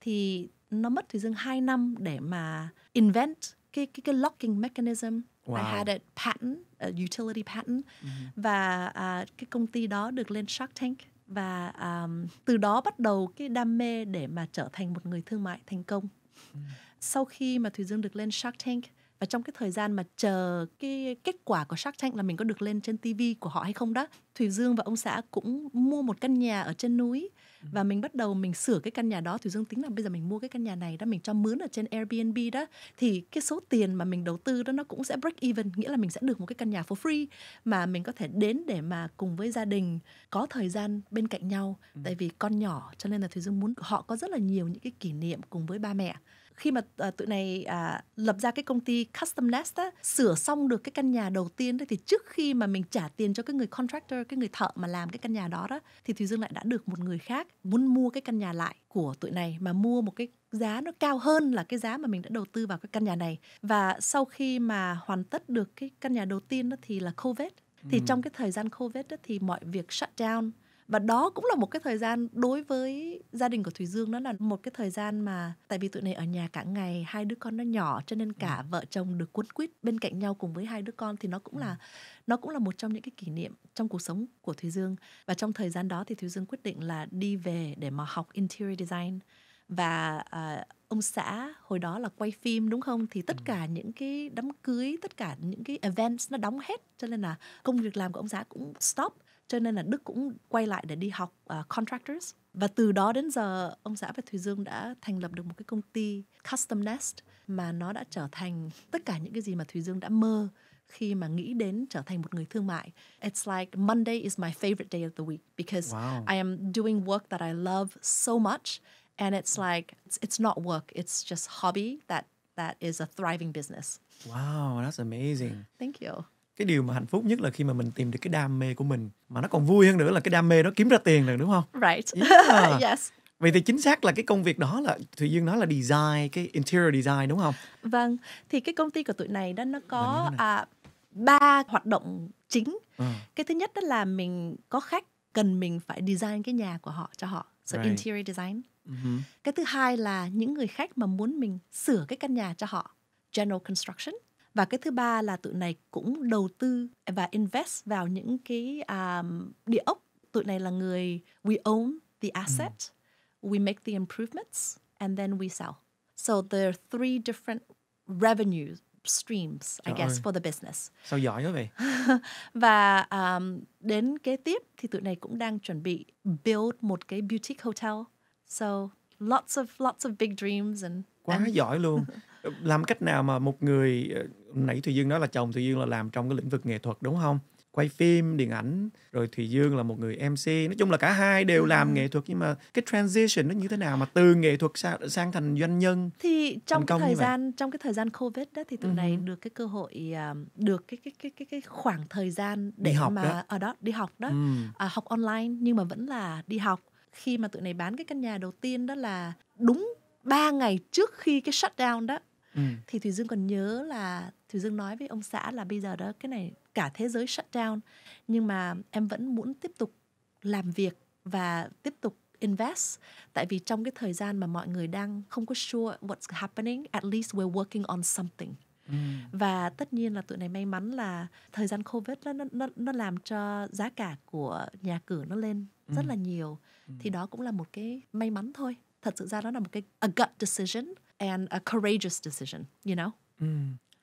Speaker 1: thì nó mất thì dương 2 năm để mà invent cái cái cái locking mechanism wow. I had a patent a utility patent mm-hmm. và à, cái công ty đó được lên Shark Tank và um, từ đó bắt đầu cái đam mê để mà trở thành một người thương mại thành công. Mm. Sau khi mà thủy Dương được lên Shark Tank và trong cái thời gian mà chờ cái kết quả của Shark Tank là mình có được lên trên TV của họ hay không đó Thùy Dương và ông xã cũng mua một căn nhà ở trên núi ừ. và mình bắt đầu mình sửa cái căn nhà đó Thùy Dương tính là bây giờ mình mua cái căn nhà này đó mình cho mướn ở trên Airbnb đó thì cái số tiền mà mình đầu tư đó nó cũng sẽ break even nghĩa là mình sẽ được một cái căn nhà for free mà mình có thể đến để mà cùng với gia đình có thời gian bên cạnh nhau ừ. tại vì con nhỏ cho nên là Thùy Dương muốn họ có rất là nhiều những cái kỷ niệm cùng với ba mẹ khi mà à, tụi này à, lập ra cái công ty custom nest á, sửa xong được cái căn nhà đầu tiên đó thì trước khi mà mình trả tiền cho cái người contractor cái người thợ mà làm cái căn nhà đó đó thì thùy dương lại đã được một người khác muốn mua cái căn nhà lại của tụi này mà mua một cái giá nó cao hơn là cái giá mà mình đã đầu tư vào cái căn nhà này và sau khi mà hoàn tất được cái căn nhà đầu tiên đó thì là covid thì ừ. trong cái thời gian covid đó thì mọi việc shut down và đó cũng là một cái thời gian đối với gia đình của thùy dương đó là một cái thời gian mà tại vì tụi này ở nhà cả ngày hai đứa con nó nhỏ cho nên cả ừ. vợ chồng được quấn quýt bên cạnh nhau cùng với hai đứa con thì nó cũng là ừ. nó cũng là một trong những cái kỷ niệm trong cuộc sống của thùy dương và trong thời gian đó thì thùy dương quyết định là đi về để mà học interior design và uh, ông xã hồi đó là quay phim đúng không thì tất ừ. cả những cái đám cưới tất cả những cái events nó đóng hết cho nên là công việc làm của ông xã cũng stop cho nên là Đức cũng quay lại để đi học uh, contractors và từ đó đến giờ ông xã và Thùy Dương đã thành lập được một cái công ty Custom Nest mà nó đã trở thành tất cả những cái gì mà Thùy Dương đã mơ khi mà nghĩ đến trở thành một người thương mại. It's like Monday is my favorite day of the week because wow. I am doing work that I love so much and it's like it's, it's not work, it's just hobby that that is a thriving business.
Speaker 2: Wow, that's amazing. Thank you cái điều mà hạnh phúc nhất là khi mà mình tìm được cái đam mê của mình mà nó còn vui hơn nữa là cái đam mê đó kiếm ra tiền rồi đúng không right yeah. yes Vậy thì chính xác là cái công việc đó là Thùy Dương nói là design, cái interior design đúng không?
Speaker 1: Vâng, thì cái công ty của tụi này đó nó có à, ba hoạt động chính. À. Cái thứ nhất đó là mình có khách cần mình phải design cái nhà của họ cho họ, so right. interior design. Uh-huh. Cái thứ hai là những người khách mà muốn mình sửa cái căn nhà cho họ, general construction và cái thứ ba là tụi này cũng đầu tư và invest vào những cái um, địa ốc tụi này là người we own the ừ. asset ừ. we make the improvements and then we sell so there are three different revenue streams Trời I guess ơi. for the business
Speaker 2: sao giỏi quá vậy
Speaker 1: và um, đến kế tiếp thì tụi này cũng đang chuẩn bị build một cái boutique hotel so lots of lots of big dreams and
Speaker 2: quá and... giỏi luôn làm cách nào mà một người ờ, nãy thùy dương nói là chồng thùy dương là làm trong cái lĩnh vực nghệ thuật đúng không quay phim điện ảnh rồi thùy dương là một người mc nói chung là cả hai đều làm ừ. nghệ thuật nhưng mà cái transition nó như thế nào mà từ nghệ thuật sang, sang thành doanh nhân
Speaker 1: thì trong cái thời gian trong cái thời gian covid đó thì tụi uh ừ. này được cái cơ hội à, được cái cái cái cái, cái khoảng thời gian để đi học mà đó. ở ờ, đó đi học đó ừ. à, học online nhưng mà vẫn là đi học khi mà tụi này bán cái căn nhà đầu tiên đó là đúng 3 ngày trước khi cái shutdown đó Ừ. thì thùy dương còn nhớ là Thủy Dương nói với ông xã là bây giờ đó cái này cả thế giới shut down nhưng mà em vẫn muốn tiếp tục làm việc và tiếp tục invest tại vì trong cái thời gian mà mọi người đang không có sure what's happening at least we're working on something Mm. và tất nhiên là tụi này may mắn là thời gian covid nó nó nó làm cho giá cả của nhà cửa nó lên mm. rất là nhiều mm. thì đó cũng là một cái may mắn thôi thật sự ra đó là một cái a gut decision and a courageous decision you know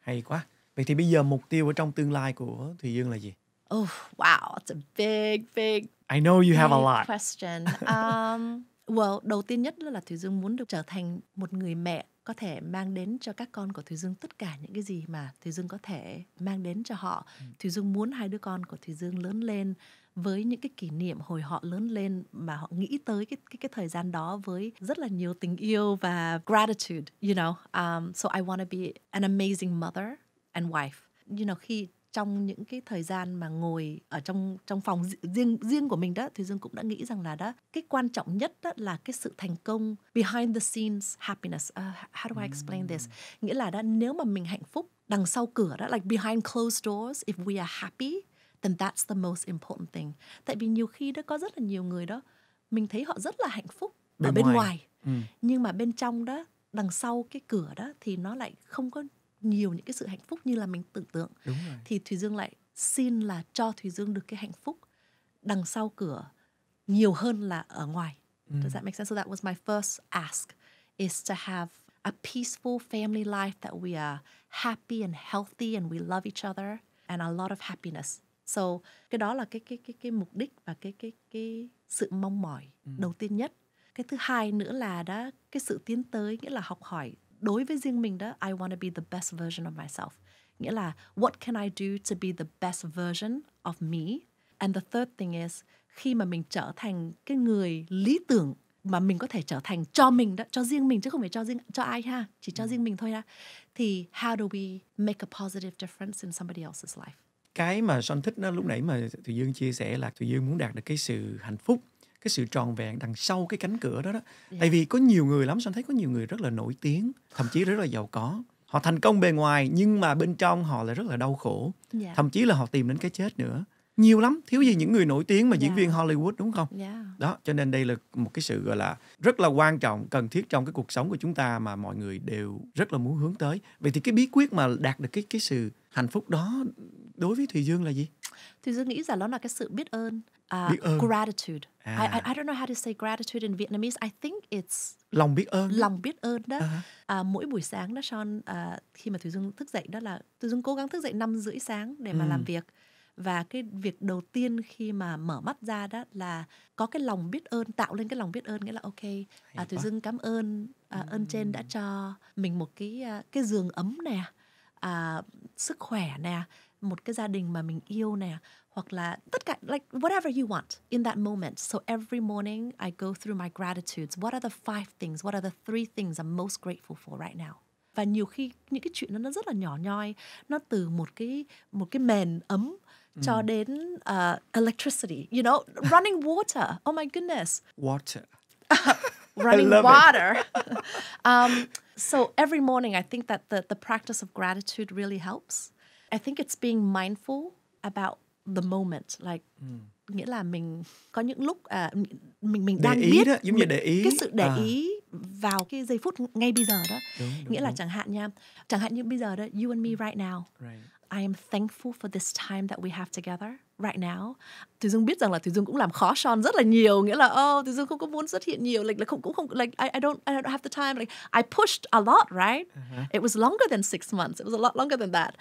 Speaker 2: hay quá. Vậy thì bây giờ mục tiêu ở trong tương lai của Thùy Dương là gì?
Speaker 1: Oh, wow, it's a big, big
Speaker 2: I know you have a lot.
Speaker 1: Question. Um, well, đầu tiên nhất là Thùy Dương muốn được trở thành một người mẹ có thể mang đến cho các con của Thùy Dương tất cả những cái gì mà Thùy Dương có thể mang đến cho họ. Ừ. Thùy Dương muốn hai đứa con của Thùy Dương lớn lên với những cái kỷ niệm hồi họ lớn lên mà họ nghĩ tới cái cái cái thời gian đó với rất là nhiều tình yêu và gratitude, you know. Um, so I want to be an amazing mother and wife. You know khi trong những cái thời gian mà ngồi ở trong trong phòng riêng riêng của mình đó thì Dương cũng đã nghĩ rằng là đó cái quan trọng nhất đó là cái sự thành công behind the scenes happiness uh, how do I explain this nghĩa là đó nếu mà mình hạnh phúc đằng sau cửa đó like behind closed doors if we are happy then that's the most important thing tại vì nhiều khi đó có rất là nhiều người đó mình thấy họ rất là hạnh phúc bên ở bên ngoài, ngoài. Ừ. nhưng mà bên trong đó đằng sau cái cửa đó thì nó lại không có nhiều những cái sự hạnh phúc như là mình tưởng tượng thì thùy dương lại xin là cho thùy dương được cái hạnh phúc đằng sau cửa nhiều hơn là ở ngoài mm. does that make sense so that was my first ask is to have a peaceful family life that we are happy and healthy and we love each other and a lot of happiness so cái đó là cái cái cái cái mục đích và cái cái cái sự mong mỏi mm. đầu tiên nhất cái thứ hai nữa là đã cái sự tiến tới nghĩa là học hỏi đối với riêng mình đó I want to be the best version of myself nghĩa là what can I do to be the best version of me and the third thing is khi mà mình trở thành cái người lý tưởng mà mình có thể trở thành cho mình đó cho riêng mình chứ không phải cho riêng cho ai ha chỉ cho ừ. riêng mình thôi ha thì how do we make a positive difference in somebody else's life
Speaker 2: cái mà son thích nó lúc nãy mà thùy dương chia sẻ là thùy dương muốn đạt được cái sự hạnh phúc cái sự tròn vẹn đằng sau cái cánh cửa đó đó yeah. Dạ. tại vì có nhiều người lắm sao thấy có nhiều người rất là nổi tiếng thậm chí rất là giàu có họ thành công bề ngoài nhưng mà bên trong họ lại rất là đau khổ yeah. Dạ. thậm chí là họ tìm đến cái chết nữa nhiều lắm thiếu gì những người nổi tiếng mà yeah. diễn dạ. viên Hollywood đúng không? Yeah. Đó cho nên đây là một cái sự gọi là rất là quan trọng cần thiết trong cái cuộc sống của chúng ta mà mọi người đều rất là muốn hướng tới. Vậy thì cái bí quyết mà đạt được cái cái sự hạnh phúc đó đối với thùy dương là gì
Speaker 1: thùy dương nghĩ rằng nó là cái sự biết ơn uh, biết ơn. gratitude à. I, I I don't know how to say gratitude in Vietnamese I think it's
Speaker 2: lòng biết ơn lòng
Speaker 1: biết ơn đó uh-huh. uh, mỗi buổi sáng đó Sean uh, khi mà thùy dương thức dậy đó là thùy dương cố gắng thức dậy năm rưỡi sáng để mà ừ. làm việc và cái việc đầu tiên khi mà mở mắt ra đó là có cái lòng biết ơn tạo lên cái lòng biết ơn nghĩa là ok à, thùy dương cảm ơn à, ơn trên đã cho mình một cái cái giường ấm nè à, sức khỏe nè một cái gia đình mà mình yêu nè hoặc là tất cả like whatever you want in that moment. So every morning I go through my gratitudes. What are the five things? What are the three things I'm most grateful for right now? Và nhiều khi những cái chuyện nó nó rất là nhỏ nhoi, nó từ một cái một cái mền ấm cho đến uh, electricity, you know, running water. Oh my goodness.
Speaker 2: Water. running water.
Speaker 1: um, so every morning, I think that the, the practice of gratitude really helps. I think it's being mindful about the moment like mm. nghĩa là mình có những lúc à, mình mình đang ý biết đó, giống như để ý cái sự để à. ý vào cái giây phút ngay bây giờ đó đúng, đúng, nghĩa đúng. là chẳng hạn nha chẳng hạn như bây giờ đó you and me ừ. right now right. I am thankful for this time that we have together right now Thùy Dương biết rằng là Thùy Dương cũng làm khó Sean rất là nhiều nghĩa là oh Thùy Dương không có muốn xuất hiện nhiều like, like không cũng không like I, I don't I don't have the time like I pushed a lot right uh-huh. it was longer than six months it was a lot longer than that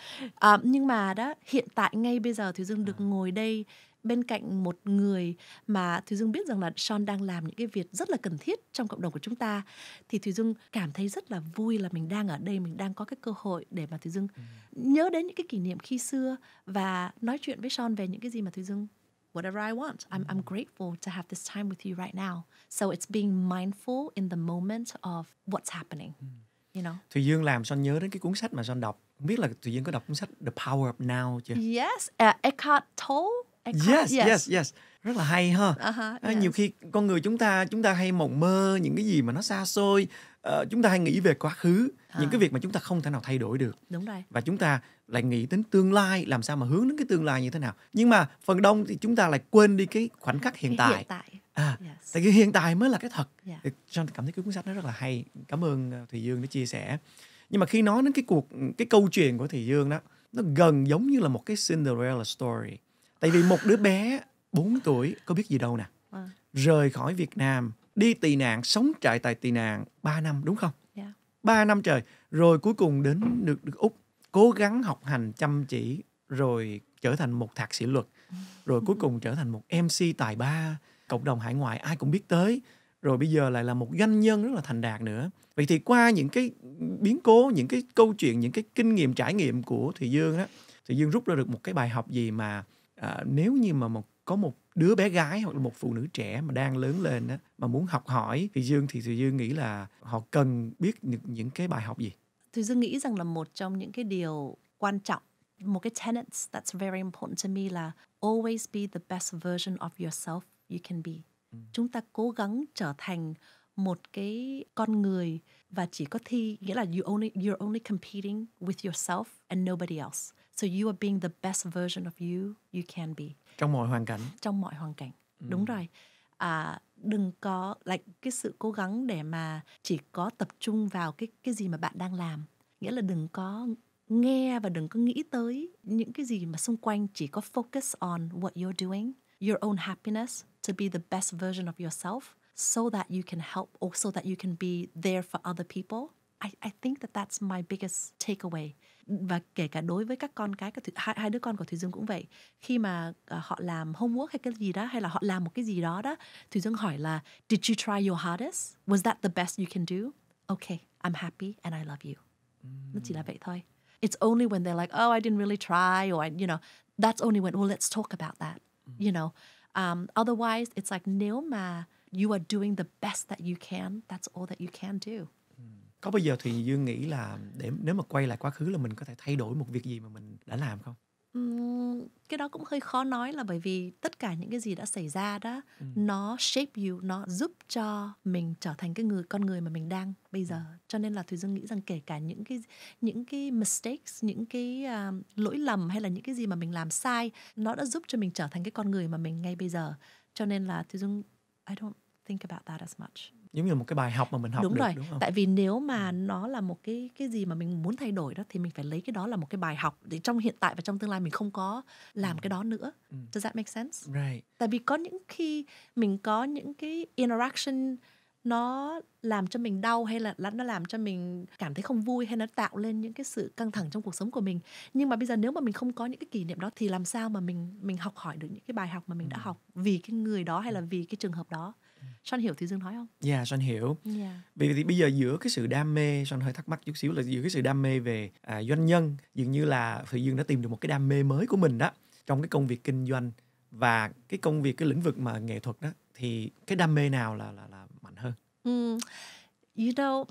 Speaker 1: um, nhưng mà đó hiện tại ngay bây giờ Thùy Dương được à. ngồi đây bên cạnh một người mà Thùy dương biết rằng là Sean đang làm những cái việc rất là cần thiết trong cộng đồng của chúng ta thì Thùy dương cảm thấy rất là vui là mình đang ở đây mình đang có cái cơ hội để mà Thùy dương ừ. nhớ đến những cái kỷ niệm khi xưa và nói chuyện với Sean về những cái gì mà Thùy dương whatever I want. I'm, I'm ừ. grateful to have this time with you right now. So it's being mindful in the moment of what's happening. Ừ. You know?
Speaker 2: Thùy Dương làm Son nhớ đến cái cuốn sách mà Son đọc. Không biết là Thùy Dương có đọc cuốn sách The Power of Now chưa?
Speaker 1: Yes, uh, Eckhart Tolle yes, yes, yes,
Speaker 2: Rất là hay ha. Uh-huh, à, yes. Nhiều khi con người chúng ta chúng ta hay mộng mơ những cái gì mà nó xa xôi. Uh, chúng ta hay nghĩ về quá khứ, uh. những cái việc mà chúng ta không thể nào thay đổi được. Đúng rồi. Và chúng ta lại nghĩ đến tương lai làm sao mà hướng đến cái tương lai như thế nào. Nhưng mà phần đông thì chúng ta lại quên đi cái khoảnh khắc hiện tại. Hiện tại. À, yes. tại cái hiện tại mới là cái thật. Yeah. John cảm thấy cái cuốn sách nó rất là hay. Cảm ơn ờ, Thùy Dương đã chia sẻ. Nhưng mà khi nói đến cái cuộc cái câu chuyện của Thùy Dương đó, nó gần giống như là một cái Cinderella story tại vì một đứa bé 4 tuổi có biết gì đâu nè à. rời khỏi Việt Nam đi tị nạn sống trại tại tị nạn 3 năm đúng không yeah. Dạ. 3 năm trời rồi cuối cùng đến được, được Úc cố gắng học hành chăm chỉ rồi trở thành một thạc sĩ luật rồi cuối cùng trở thành một MC tài ba cộng đồng hải ngoại ai cũng biết tới rồi bây giờ lại là một doanh nhân rất là thành đạt nữa vậy thì qua những cái biến cố những cái câu chuyện những cái kinh nghiệm trải nghiệm của thùy dương đó thì dương rút ra được một cái bài học gì mà à, nếu như mà một có một đứa bé gái hoặc là một phụ nữ trẻ mà đang lớn lên á, mà muốn học hỏi thì dương thì thì dương nghĩ là họ cần biết những, những cái bài học gì
Speaker 1: thì dương nghĩ rằng là một trong những cái điều quan trọng một cái tenets that's very important to me là always be the best version of yourself you can be ừ. chúng ta cố gắng trở thành một cái con người và chỉ có thi nghĩa là you only you're only competing with yourself and nobody else So you are being the best version of you you can be.
Speaker 2: Trong mọi hoàn cảnh.
Speaker 1: Trong mọi hoàn cảnh. Ừ. Đúng rồi. À, đừng có lại cái sự cố gắng để mà chỉ có tập trung vào cái cái gì mà bạn đang làm. Nghĩa là đừng có nghe và đừng có nghĩ tới những cái gì mà xung quanh chỉ có focus on what you're doing your own happiness to be the best version of yourself so that you can help or so that you can be there for other people I, I think that that's my biggest takeaway và kể cả đối với các con cái các thủy, hai, hai đứa con của thủy dương cũng vậy khi mà uh, họ làm homework hay cái gì đó hay là họ làm một cái gì đó đó thủy dương hỏi là did you try your hardest was that the best you can do okay i'm happy and i love you mm. nó chỉ là vậy thôi it's only when they're like oh i didn't really try or you know that's only when well let's talk about that mm. you know um, otherwise it's like nếu mà you are doing the best that you can that's all that you can do
Speaker 2: có bao giờ thì dương nghĩ là để nếu mà quay lại quá khứ là mình có thể thay đổi một việc gì mà mình đã làm không
Speaker 1: cái đó cũng hơi khó nói là bởi vì tất cả những cái gì đã xảy ra đó ừ. nó shape you nó giúp cho mình trở thành cái người con người mà mình đang bây giờ cho nên là thùy dương nghĩ rằng kể cả những cái những cái mistakes những cái uh, lỗi lầm hay là những cái gì mà mình làm sai nó đã giúp cho mình trở thành cái con người mà mình ngay bây giờ cho nên là thùy dương I don't think about that as much
Speaker 2: giống như một cái bài học mà mình học đúng được, rồi đúng không? tại
Speaker 1: vì nếu mà ừ. nó là một cái cái gì mà mình muốn thay đổi đó thì mình phải lấy cái đó là một cái bài học để trong hiện tại và trong tương lai mình không có làm ừ. cái đó nữa ừ. does that make sense right. tại vì có những khi mình có những cái interaction nó làm cho mình đau hay là nó làm cho mình cảm thấy không vui hay nó tạo lên những cái sự căng thẳng trong cuộc sống của mình nhưng mà bây giờ nếu mà mình không có những cái kỷ niệm đó thì làm sao mà mình mình học hỏi được những cái bài học mà mình đã ừ. học vì cái người đó hay là vì cái trường hợp đó Son hiểu thì Dương nói không?
Speaker 2: Dạ, yeah, Son hiểu. Yeah. Dạ. Vì thì bây giờ giữa cái sự đam mê, Son hơi thắc mắc chút xíu là giữa cái sự đam mê về à, doanh nhân, dường như là thì Dương đã tìm được một cái đam mê mới của mình đó trong cái công việc kinh doanh và cái công việc cái lĩnh vực mà nghệ thuật đó thì cái đam mê nào là là là mạnh hơn?
Speaker 1: Ừ. You know,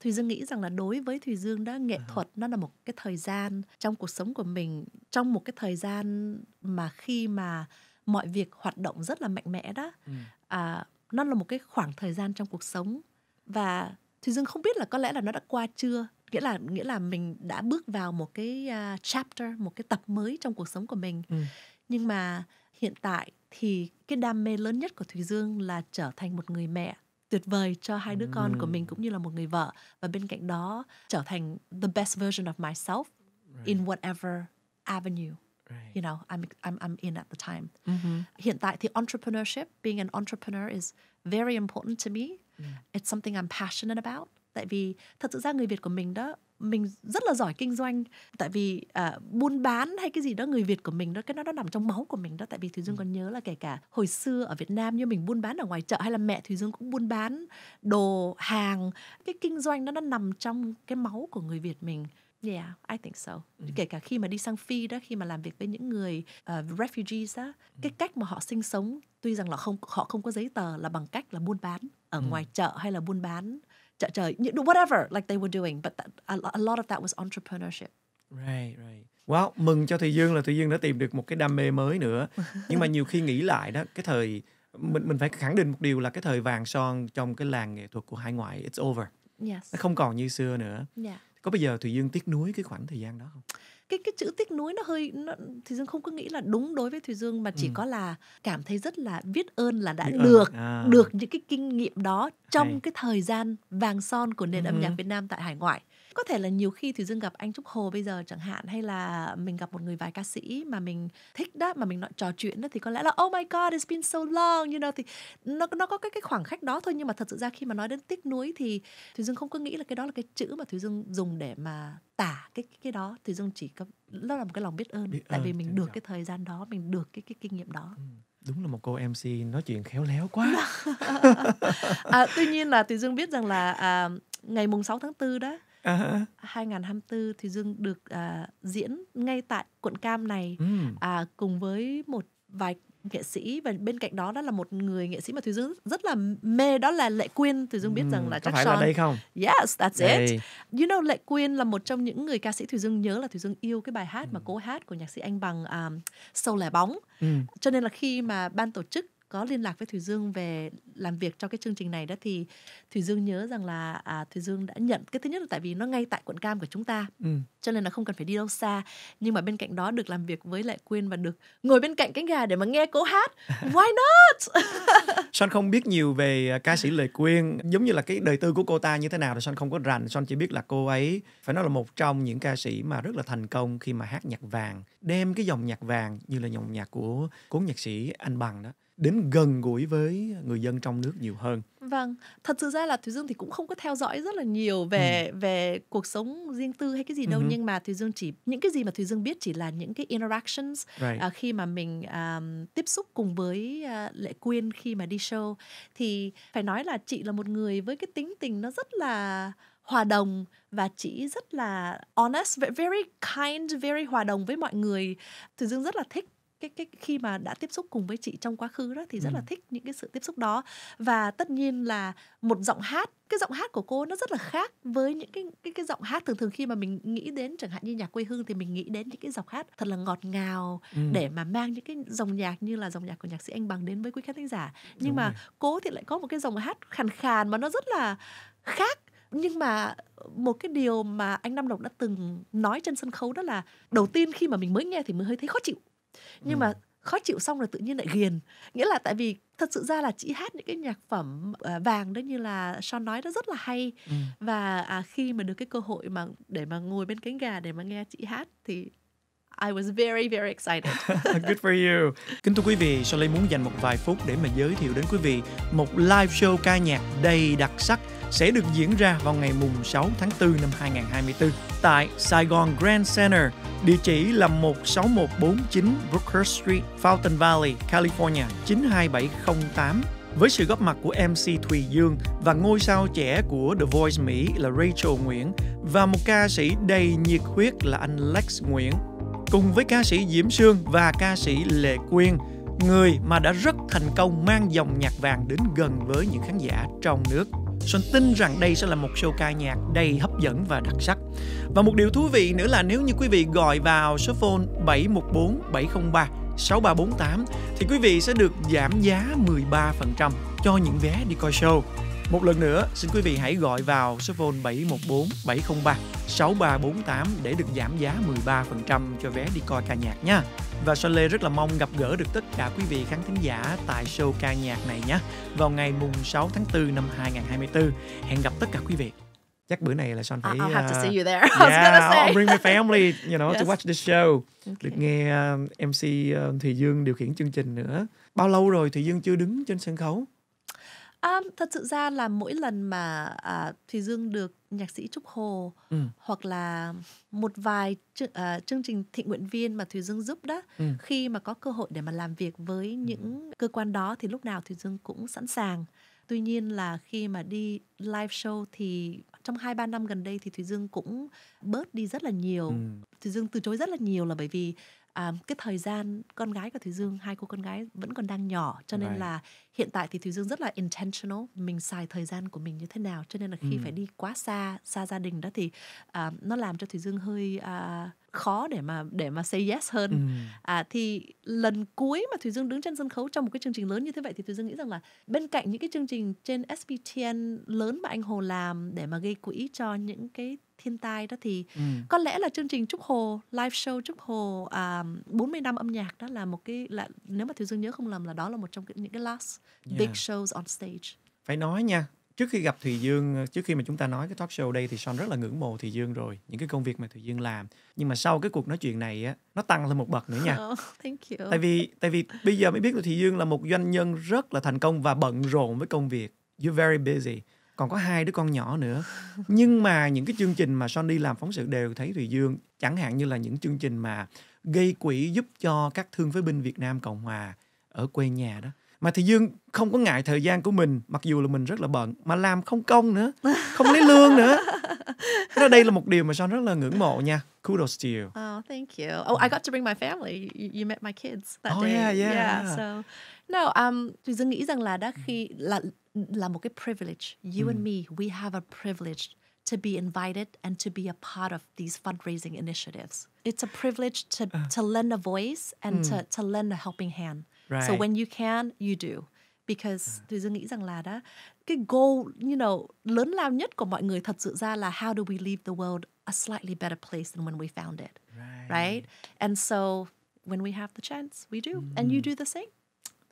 Speaker 1: Thùy Dương nghĩ rằng là đối với Thùy Dương đó nghệ ờ. thuật nó là một cái thời gian trong cuộc sống của mình trong một cái thời gian mà khi mà mọi việc hoạt động rất là mạnh mẽ đó ừ. à, nó là một cái khoảng thời gian trong cuộc sống và thùy dương không biết là có lẽ là nó đã qua chưa nghĩa là nghĩa là mình đã bước vào một cái uh, chapter một cái tập mới trong cuộc sống của mình ừ. nhưng mà hiện tại thì cái đam mê lớn nhất của thùy dương là trở thành một người mẹ tuyệt vời cho hai đứa con của ừ. mình cũng như là một người vợ và bên cạnh đó trở thành the best version of myself right. in whatever avenue Right. You know, I'm I'm I'm in at the time. Mm-hmm. Hiện tại thì entrepreneurship, being an entrepreneur is very important to me. Mm. It's something I'm passionate about. Tại vì thật sự ra người Việt của mình đó mình rất là giỏi kinh doanh tại vì uh, buôn bán hay cái gì đó người Việt của mình đó cái nó nó nằm trong máu của mình đó tại vì Thùy Dương ừ. còn nhớ là kể cả hồi xưa ở Việt Nam như mình buôn bán ở ngoài chợ hay là mẹ Thùy Dương cũng buôn bán đồ hàng cái kinh doanh đó nó nằm trong cái máu của người Việt mình Yeah, I think so. Ừ. Kể cả khi mà đi sang Phi đó, khi mà làm việc với những người uh, refugees đó, ừ. cái cách mà họ sinh sống tuy rằng là không họ không có giấy tờ là bằng cách là buôn bán ở ừ. ngoài chợ hay là buôn bán chợ trời whatever like they were doing but that, a, a lot of that was entrepreneurship.
Speaker 2: Right, right. Wow, mừng cho Thùy Dương là Thùy Dương đã tìm được một cái đam mê mới nữa. Nhưng mà nhiều khi nghĩ lại đó, cái thời mình mình phải khẳng định một điều là cái thời vàng son trong cái làng nghệ thuật của hải ngoại it's over. Yes. Nó không còn như xưa nữa. Yeah có bây giờ thùy dương tiếc nuối cái khoảng thời gian đó không
Speaker 1: cái cái chữ tiếc nuối nó hơi nó, thì dương không có nghĩ là đúng đối với thùy dương mà chỉ ừ. có là cảm thấy rất là biết ơn là đã biết được à. được những cái kinh nghiệm đó trong Hay. cái thời gian vàng son của nền ừ. âm nhạc Việt Nam tại hải ngoại có thể là nhiều khi thùy dương gặp anh trúc hồ bây giờ chẳng hạn hay là mình gặp một người vài ca sĩ mà mình thích đó mà mình nói trò chuyện đó thì có lẽ là oh my god it's been so long you know thì nó nó có cái cái khoảng khách đó thôi nhưng mà thật sự ra khi mà nói đến tiếc nuối thì thùy dương không có nghĩ là cái đó là cái chữ mà thùy dương dùng để mà tả cái cái, cái đó thùy dương chỉ có nó là một cái lòng biết ơn biết tại ơn, vì mình được rồi. cái thời gian đó mình được cái cái kinh nghiệm đó ừ
Speaker 2: đúng là một cô MC nói chuyện khéo léo quá.
Speaker 1: à, tuy nhiên là Tùy Dương biết rằng là à, ngày mùng 6 tháng 4 đó uh-huh. À 2024 thì Dương được uh, diễn ngay tại quận Cam này mm. uh, cùng với một vài nghệ sĩ và bên cạnh đó đó là một người nghệ sĩ mà Thùy Dương rất là mê đó là Lệ Quyên. Thùy Dương biết ừ, rằng là Jackson. Có phải là đây không? Yes, that's đây. it. You know Lệ Quyên là một trong những người ca sĩ Thùy Dương nhớ là Thùy Dương yêu cái bài hát ừ. mà cô hát của nhạc sĩ Anh Bằng um, Sâu Lẻ Bóng. Ừ. Cho nên là khi mà ban tổ chức có liên lạc với Thủy Dương về làm việc cho cái chương trình này đó thì Thủy Dương nhớ rằng là à, Thủy Dương đã nhận cái thứ nhất là tại vì nó ngay tại quận Cam của chúng ta, ừ. cho nên là không cần phải đi đâu xa. Nhưng mà bên cạnh đó được làm việc với lại Quyên và được ngồi bên cạnh cánh gà để mà nghe cô hát. Why not?
Speaker 2: Son không biết nhiều về à, ca sĩ Lệ Quyên, giống như là cái đời tư của cô ta như thế nào thì Son không có rành. Son chỉ biết là cô ấy phải nói là một trong những ca sĩ mà rất là thành công khi mà hát nhạc vàng, đem cái dòng nhạc vàng như là dòng nhạc của cố nhạc sĩ Anh Bằng đó đến gần gũi với người dân trong nước nhiều hơn.
Speaker 1: Vâng, thật sự ra là Thùy Dương thì cũng không có theo dõi rất là nhiều về ừ. về cuộc sống riêng tư hay cái gì đâu ừ. nhưng mà Thùy Dương chỉ những cái gì mà Thùy Dương biết chỉ là những cái interactions right. à, khi mà mình à, tiếp xúc cùng với à, Lệ Quyên khi mà đi show thì phải nói là chị là một người với cái tính tình nó rất là hòa đồng và chị rất là honest, very kind, very hòa đồng với mọi người. Thùy Dương rất là thích cái cái khi mà đã tiếp xúc cùng với chị trong quá khứ đó thì rất ừ. là thích những cái sự tiếp xúc đó và tất nhiên là một giọng hát cái giọng hát của cô nó rất là khác với những cái cái cái giọng hát thường thường khi mà mình nghĩ đến chẳng hạn như nhạc quê hương thì mình nghĩ đến những cái giọng hát thật là ngọt ngào ừ. để mà mang những cái dòng nhạc như là dòng nhạc của nhạc sĩ Anh Bằng đến với quý khán thính giả nhưng Đúng mà rồi. cô thì lại có một cái giọng hát khàn khàn mà nó rất là khác nhưng mà một cái điều mà anh Nam Lộc đã từng nói trên sân khấu đó là đầu tiên khi mà mình mới nghe thì mình hơi thấy khó chịu nhưng ừ. mà khó chịu xong rồi tự nhiên lại ghiền nghĩa là tại vì thật sự ra là chị hát những cái nhạc phẩm à, vàng đó như là Sean nói nó rất là hay ừ. và à, khi mà được cái cơ hội mà để mà ngồi bên cánh gà để mà nghe chị hát thì I was very very excited.
Speaker 2: Good for you. Kính thưa quý vị, Soleil muốn dành một vài phút để mà giới thiệu đến quý vị một live show ca nhạc đầy đặc sắc sẽ được diễn ra vào ngày mùng 6 tháng 4 năm 2024 tại Saigon Grand Center, địa chỉ là 16149 Brookhurst Street, Fountain Valley, California 92708 với sự góp mặt của MC Thùy Dương và ngôi sao trẻ của The Voice Mỹ là Rachel Nguyễn và một ca sĩ đầy nhiệt huyết là anh Lex Nguyễn. Cùng với ca sĩ Diễm Sương và ca sĩ Lệ Quyên, người mà đã rất thành công mang dòng nhạc vàng đến gần với những khán giả trong nước. Sơn tin rằng đây sẽ là một show ca nhạc đầy hấp dẫn và đặc sắc. Và một điều thú vị nữa là nếu như quý vị gọi vào số phone 714 703 6348 thì quý vị sẽ được giảm giá 13% cho những vé đi coi show. Một lần nữa, xin quý vị hãy gọi vào số phone 714 703 6348 để được giảm giá 13% cho vé đi coi ca nhạc nha. Và Sơn Lê rất là mong gặp gỡ được tất cả quý vị khán thính giả tại show ca nhạc này nhé vào ngày mùng 6 tháng 4 năm 2024. Hẹn gặp tất cả quý vị. Chắc bữa này là Son phải I'll have to uh, see you there. I yeah, gonna say. I'll bring my family, you know, yes. to watch the show. Okay. Được nghe MC um, uh, um, Thùy Dương điều khiển chương trình nữa. Bao lâu rồi Thùy Dương chưa đứng trên sân khấu?
Speaker 1: À, thật sự ra là mỗi lần mà à, Thùy Dương được nhạc sĩ Trúc Hồ ừ. hoặc là một vài chương, à, chương trình thịnh nguyện viên mà Thùy Dương giúp đó ừ. khi mà có cơ hội để mà làm việc với ừ. những cơ quan đó thì lúc nào Thùy Dương cũng sẵn sàng. Tuy nhiên là khi mà đi live show thì trong 2 3 năm gần đây thì Thùy Dương cũng bớt đi rất là nhiều. Ừ. Thùy Dương từ chối rất là nhiều là bởi vì à, cái thời gian con gái của Thùy Dương hai cô con gái vẫn còn đang nhỏ cho nên right. là hiện tại thì thùy dương rất là intentional mình xài thời gian của mình như thế nào cho nên là khi ừ. phải đi quá xa xa gia đình đó thì uh, nó làm cho thùy dương hơi uh, khó để mà để mà say yes hơn ừ. à, thì lần cuối mà thùy dương đứng trên sân khấu trong một cái chương trình lớn như thế vậy thì thùy dương nghĩ rằng là bên cạnh những cái chương trình trên sbtn lớn mà anh hồ làm để mà gây quỹ cho những cái thiên tai đó thì ừ. có lẽ là chương trình Trúc Hồ live show Trúc Hồ um, à, 40 năm âm nhạc đó là một cái là nếu mà thùy Dương nhớ không lầm là đó là một trong những cái last yeah. big shows on stage
Speaker 2: phải nói nha trước khi gặp Thùy Dương trước khi mà chúng ta nói cái talk show đây thì son rất là ngưỡng mộ Thùy Dương rồi những cái công việc mà Thùy Dương làm nhưng mà sau cái cuộc nói chuyện này á nó tăng lên một bậc nữa nha oh, thank you. tại vì tại vì bây giờ mới biết được Thùy Dương là một doanh nhân rất là thành công và bận rộn với công việc you're very busy còn có hai đứa con nhỏ nữa nhưng mà những cái chương trình mà son đi làm phóng sự đều thấy Thùy Dương chẳng hạn như là những chương trình mà gây quỹ giúp cho các thương phế binh Việt Nam Cộng Hòa ở quê nhà đó mà thì dương không có ngại thời gian của mình mặc dù là mình rất là bận mà làm không công nữa không lấy lương nữa Thế đây là một điều mà John rất là ngưỡng mộ nha kudos to you oh
Speaker 1: thank you oh I got to bring my family you, you met my kids that oh, day yeah, yeah, yeah. so no um thì dương nghĩ rằng là đã khi là là một cái privilege you mm. and ừ. me we have a privilege to be invited and to be a part of these fundraising initiatives. It's a privilege to, à. to lend a voice and mm. to, ừ. to lend a helping hand. Right. So when you can, you do. Because à. tôi dương nghĩ rằng là đã cái goal you know lớn lao nhất của mọi người thật sự ra là how do we leave the world a slightly better place than when we found it. Right. right? And so when we have the chance, we do. Mm. And you mm. do the same.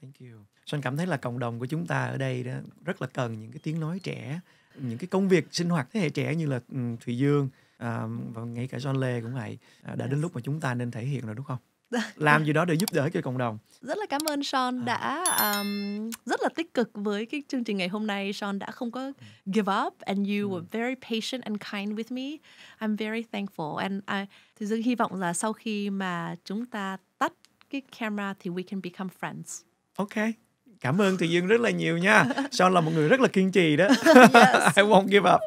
Speaker 2: Thank you. Sơn cảm thấy là cộng đồng của chúng ta ở đây đó rất là cần những cái tiếng nói trẻ, những cái công việc sinh hoạt thế hệ trẻ như là ừ, Thùy Dương à, và ngay cả John Lê cũng vậy à, đã yes. đến lúc mà chúng ta nên thể hiện rồi đúng không? làm gì đó để giúp đỡ cho cộng đồng
Speaker 1: rất là cảm ơn Sean à. đã um, rất là tích cực với cái chương trình ngày hôm nay Sean đã không có give up and you were ừ. very patient and kind with me I'm very thankful and I thì dương hy vọng là sau khi mà chúng ta tắt cái camera thì we can become friends
Speaker 2: okay cảm ơn Thùy Dương rất là nhiều nha. Sean là một người rất là kiên trì đó. I won't give up.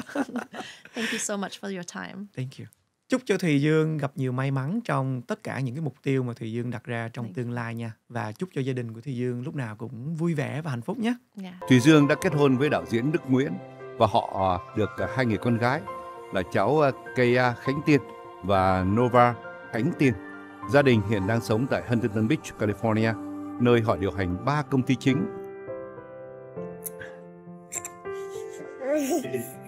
Speaker 1: Thank you so much for your time.
Speaker 2: Thank you chúc cho thùy dương gặp nhiều may mắn trong tất cả những cái mục tiêu mà thùy dương đặt ra trong dạ. tương lai nha và chúc cho gia đình của thùy dương lúc nào cũng vui vẻ và hạnh phúc nhé yeah.
Speaker 4: Dạ. thùy dương đã kết hôn với đạo diễn đức nguyễn và họ à, được à, hai người con gái là cháu Kaya à, khánh tiên và nova khánh tiên gia đình hiện đang sống tại huntington beach california nơi họ điều hành ba công ty chính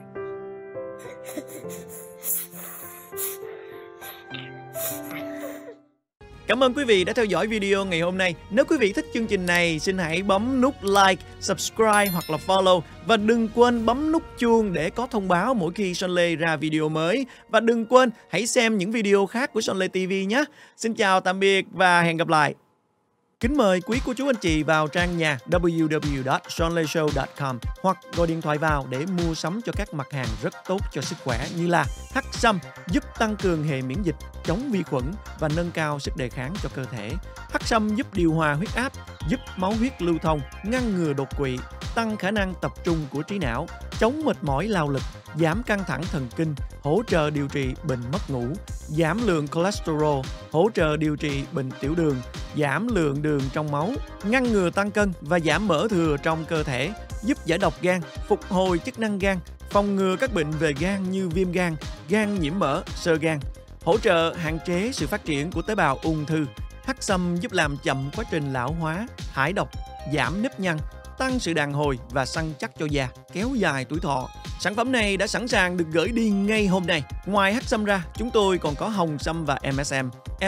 Speaker 2: Cảm ơn quý vị đã theo dõi video ngày hôm nay. Nếu quý vị thích chương trình này, xin hãy bấm nút like, subscribe hoặc là follow và đừng quên bấm nút chuông để có thông báo mỗi khi Son Lê ra video mới và đừng quên hãy xem những video khác của Son Lê TV nhé. Xin chào tạm biệt và hẹn gặp lại. Kính mời quý cô chú anh chị vào trang nhà www.sonleyshow.com hoặc gọi điện thoại vào để mua sắm cho các mặt hàng rất tốt cho sức khỏe như là hắc sâm giúp tăng cường hệ miễn dịch, chống vi khuẩn và nâng cao sức đề kháng cho cơ thể. Hắc sâm giúp điều hòa huyết áp, giúp máu huyết lưu thông, ngăn ngừa đột quỵ, tăng khả năng tập trung của trí não, chống mệt mỏi lao lực, giảm căng thẳng thần kinh, hỗ trợ điều trị bệnh mất ngủ, giảm lượng cholesterol, hỗ trợ điều trị bệnh tiểu đường, giảm lượng đường trong máu, ngăn ngừa tăng cân và giảm mỡ thừa trong cơ thể, giúp giải độc gan, phục hồi chức năng gan, phòng ngừa các bệnh về gan như viêm gan, gan nhiễm mỡ, sơ gan, hỗ trợ hạn chế sự phát triển của tế bào ung thư, Hắc sâm giúp làm chậm quá trình lão hóa, thải độc, giảm nếp nhăn, tăng sự đàn hồi và săn chắc cho da, kéo dài tuổi thọ. Sản phẩm này đã sẵn sàng được gửi đi ngay hôm nay. Ngoài hắc sâm ra, chúng tôi còn có hồng sâm và MSM.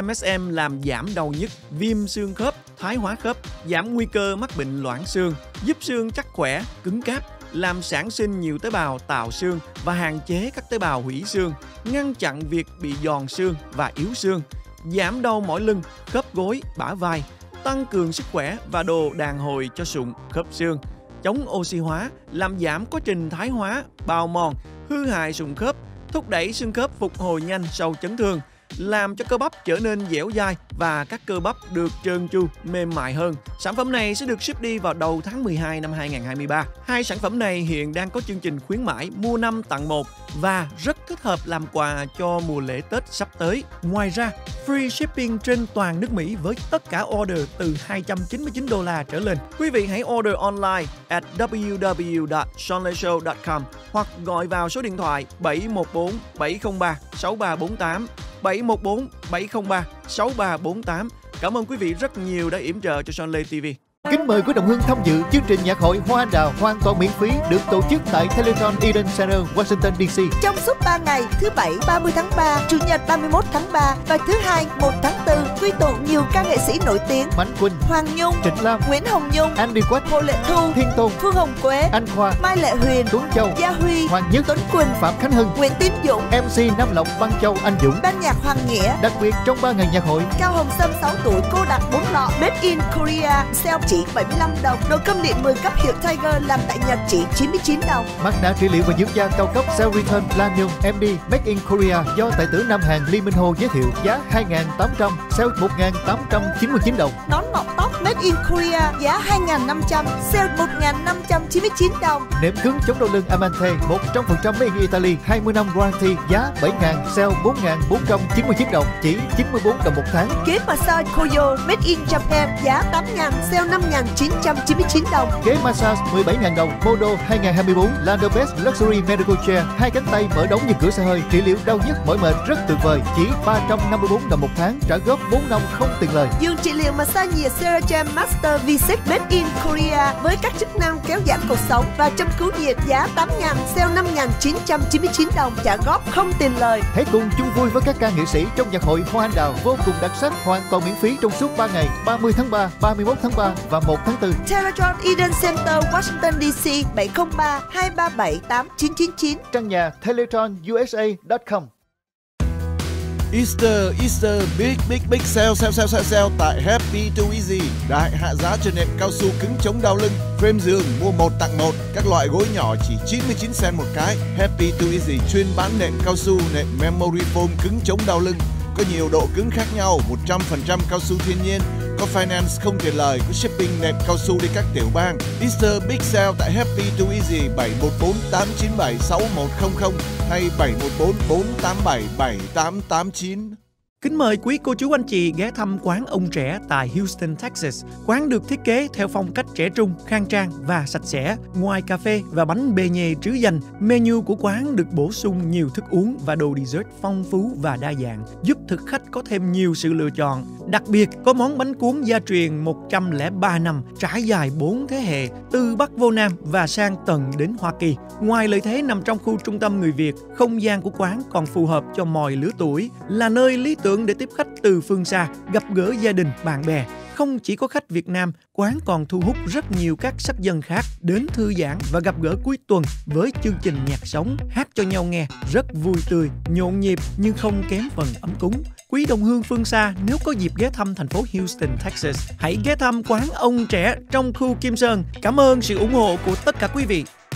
Speaker 2: MSM làm giảm đau nhức, viêm xương khớp, thái hóa khớp, giảm nguy cơ mắc bệnh loãng xương, giúp xương chắc khỏe, cứng cáp, làm sản sinh nhiều tế bào tạo xương và hạn chế các tế bào hủy xương, ngăn chặn việc bị giòn xương và yếu xương, giảm đau mỏi lưng, khớp gối, bả vai, tăng cường sức khỏe và đồ đàn hồi cho sụn, khớp xương, chống oxy hóa, làm giảm quá trình thái hóa, bào mòn, hư hại sụn khớp, thúc đẩy xương khớp phục hồi nhanh sau chấn thương – làm cho cơ bắp trở nên dẻo dai và các cơ bắp được trơn tru, mềm mại hơn. Sản phẩm này sẽ được ship đi vào đầu tháng 12 năm 2023. Hai sản phẩm này hiện đang có chương trình khuyến mãi mua 5 tặng 1 và rất thích hợp làm quà cho mùa lễ Tết sắp tới. Ngoài ra, free shipping trên toàn nước Mỹ với tất cả order từ 299 đô la trở lên. Quý vị hãy order online at www.seanleshow.com hoặc gọi vào số điện thoại 714 703 6348 714 703 6348. Cảm ơn quý vị rất nhiều đã yểm trợ cho Son TV.
Speaker 4: Kính mời quý đồng hương tham dự chương trình nhạc hội Hoa Anh Đào hoàn toàn miễn phí được tổ chức tại Teleton Eden Center, Washington DC. Trong
Speaker 3: suốt 3 ngày, thứ Bảy 30 tháng 3, Chủ nhật 31 tháng 3 và thứ Hai 1 tháng 4, quy tụ nhiều ca nghệ sĩ nổi tiếng Mạnh Quỳnh, Hoàng Nhung, Trịnh Lam, Nguyễn Hồng Nhung, Andy Quách, Hồ Lệ Thu,
Speaker 4: Thiên Tôn, Phương Hồng Quế, Anh Khoa, Mai Lệ Huyền, Tuấn Châu, Gia Huy, Hoàng Nhất, Tuấn Quỳnh, Phạm Khánh Hưng, Nguyễn Tiến Dũng, MC Nam Lộc, Văn Châu, Anh Dũng, ban
Speaker 3: nhạc Hoàng Nghĩa.
Speaker 4: Đặc biệt trong 3 ngày nhạc hội,
Speaker 3: Cao Hồng Sâm 6 tuổi, cô đặt 4 lọ, Made in Korea, Self chỉ 75 đồng. đồ cơm điện 10 cấp hiệu Tiger làm tại Nhật chỉ 99
Speaker 4: đồng. Mắt đã trị liệu và dưỡng da cao cấp Cell Return Platinum MD Made in Korea do tài tử Nam Hàn Lee Minh Ho giới thiệu giá 2.800, Cell 1.899 đồng.
Speaker 3: Nón mọc tóc Made in Korea giá 2.500, Cell 1.599 đồng.
Speaker 4: Nệm cứng chống đau lưng Amante 100% Made in Italy 20 năm warranty giá 7.000, Cell 4.499 đồng chỉ 94 đồng một tháng. Kế
Speaker 3: massage Koyo Made in Japan giá 8.000, Cell 5 5.999 đồng.
Speaker 4: Ghế massage 17.000 đồng. Modo 2024 Lando Best Luxury Medical Chair. Hai cánh tay mở đóng như cửa xe hơi. Trị liệu đau nhức mỏi mệt rất tuyệt vời. Chỉ 354 đồng một tháng. Trả góp 4 năm không tiền lời.
Speaker 3: Dùng trị liệu massage nhiệt Serachem Master V6 Made in Korea với các chức năng kéo giảm cột sống và châm cứu nhiệt giá 8.000 sale 5.999 đồng
Speaker 4: trả góp không tiền lời. Hãy cùng chung vui với các ca nghệ sĩ trong nhạc hội Hoa Anh Đào vô cùng đặc sắc hoàn toàn miễn phí trong suốt 3 ngày 30 tháng 3, 31 tháng 3 và 1 tháng 4. Teletron Eden Center,
Speaker 3: Washington DC 703 237 8999. Trang nhà
Speaker 4: teletron.usa.com. Easter, Easter, big, big, big sale, sale, sale, sale, sale tại Happy to Easy. Đại hạ giá cho nệm cao su cứng chống đau lưng, frame giường mua một tặng một, các loại gối nhỏ chỉ 99 cent một cái. Happy to Easy chuyên bán nệm cao su, nệm memory foam cứng chống đau lưng, có nhiều độ cứng khác nhau, 100% cao su thiên nhiên, có finance không tiền lời, có shipping nẹp cao su đi các tiểu bang. Easter Big Sale tại Happy to Easy 714 897 6100 hay 714 487 7889. Kính mời quý cô chú anh chị ghé
Speaker 2: thăm quán ông trẻ tại Houston, Texas. Quán được thiết kế theo phong cách trẻ trung, khang trang và sạch sẽ. Ngoài cà phê và bánh bê nhê trứ dành, menu của quán được bổ sung nhiều thức uống và đồ dessert phong phú và đa dạng, giúp thực khách có thêm nhiều sự lựa chọn. Đặc biệt, có món bánh cuốn gia truyền 103 năm, trải dài 4 thế hệ, từ Bắc vô Nam và sang tận đến Hoa Kỳ. Ngoài lợi thế nằm trong khu trung tâm người Việt, không gian của quán còn phù hợp cho mọi lứa tuổi, là nơi lý tưởng tượng để tiếp khách từ phương xa, gặp gỡ gia đình, bạn bè. Không chỉ có khách Việt Nam, quán còn thu hút rất nhiều các sắc dân khác đến thư giãn và gặp gỡ cuối tuần với chương trình nhạc sống hát cho nhau nghe rất vui tươi, nhộn nhịp nhưng không kém phần ấm cúng. Quý đồng hương phương xa, nếu có dịp ghé thăm thành phố Houston, Texas, hãy ghé thăm quán ông trẻ trong khu Kim Sơn. Cảm ơn sự ủng hộ của tất cả quý vị.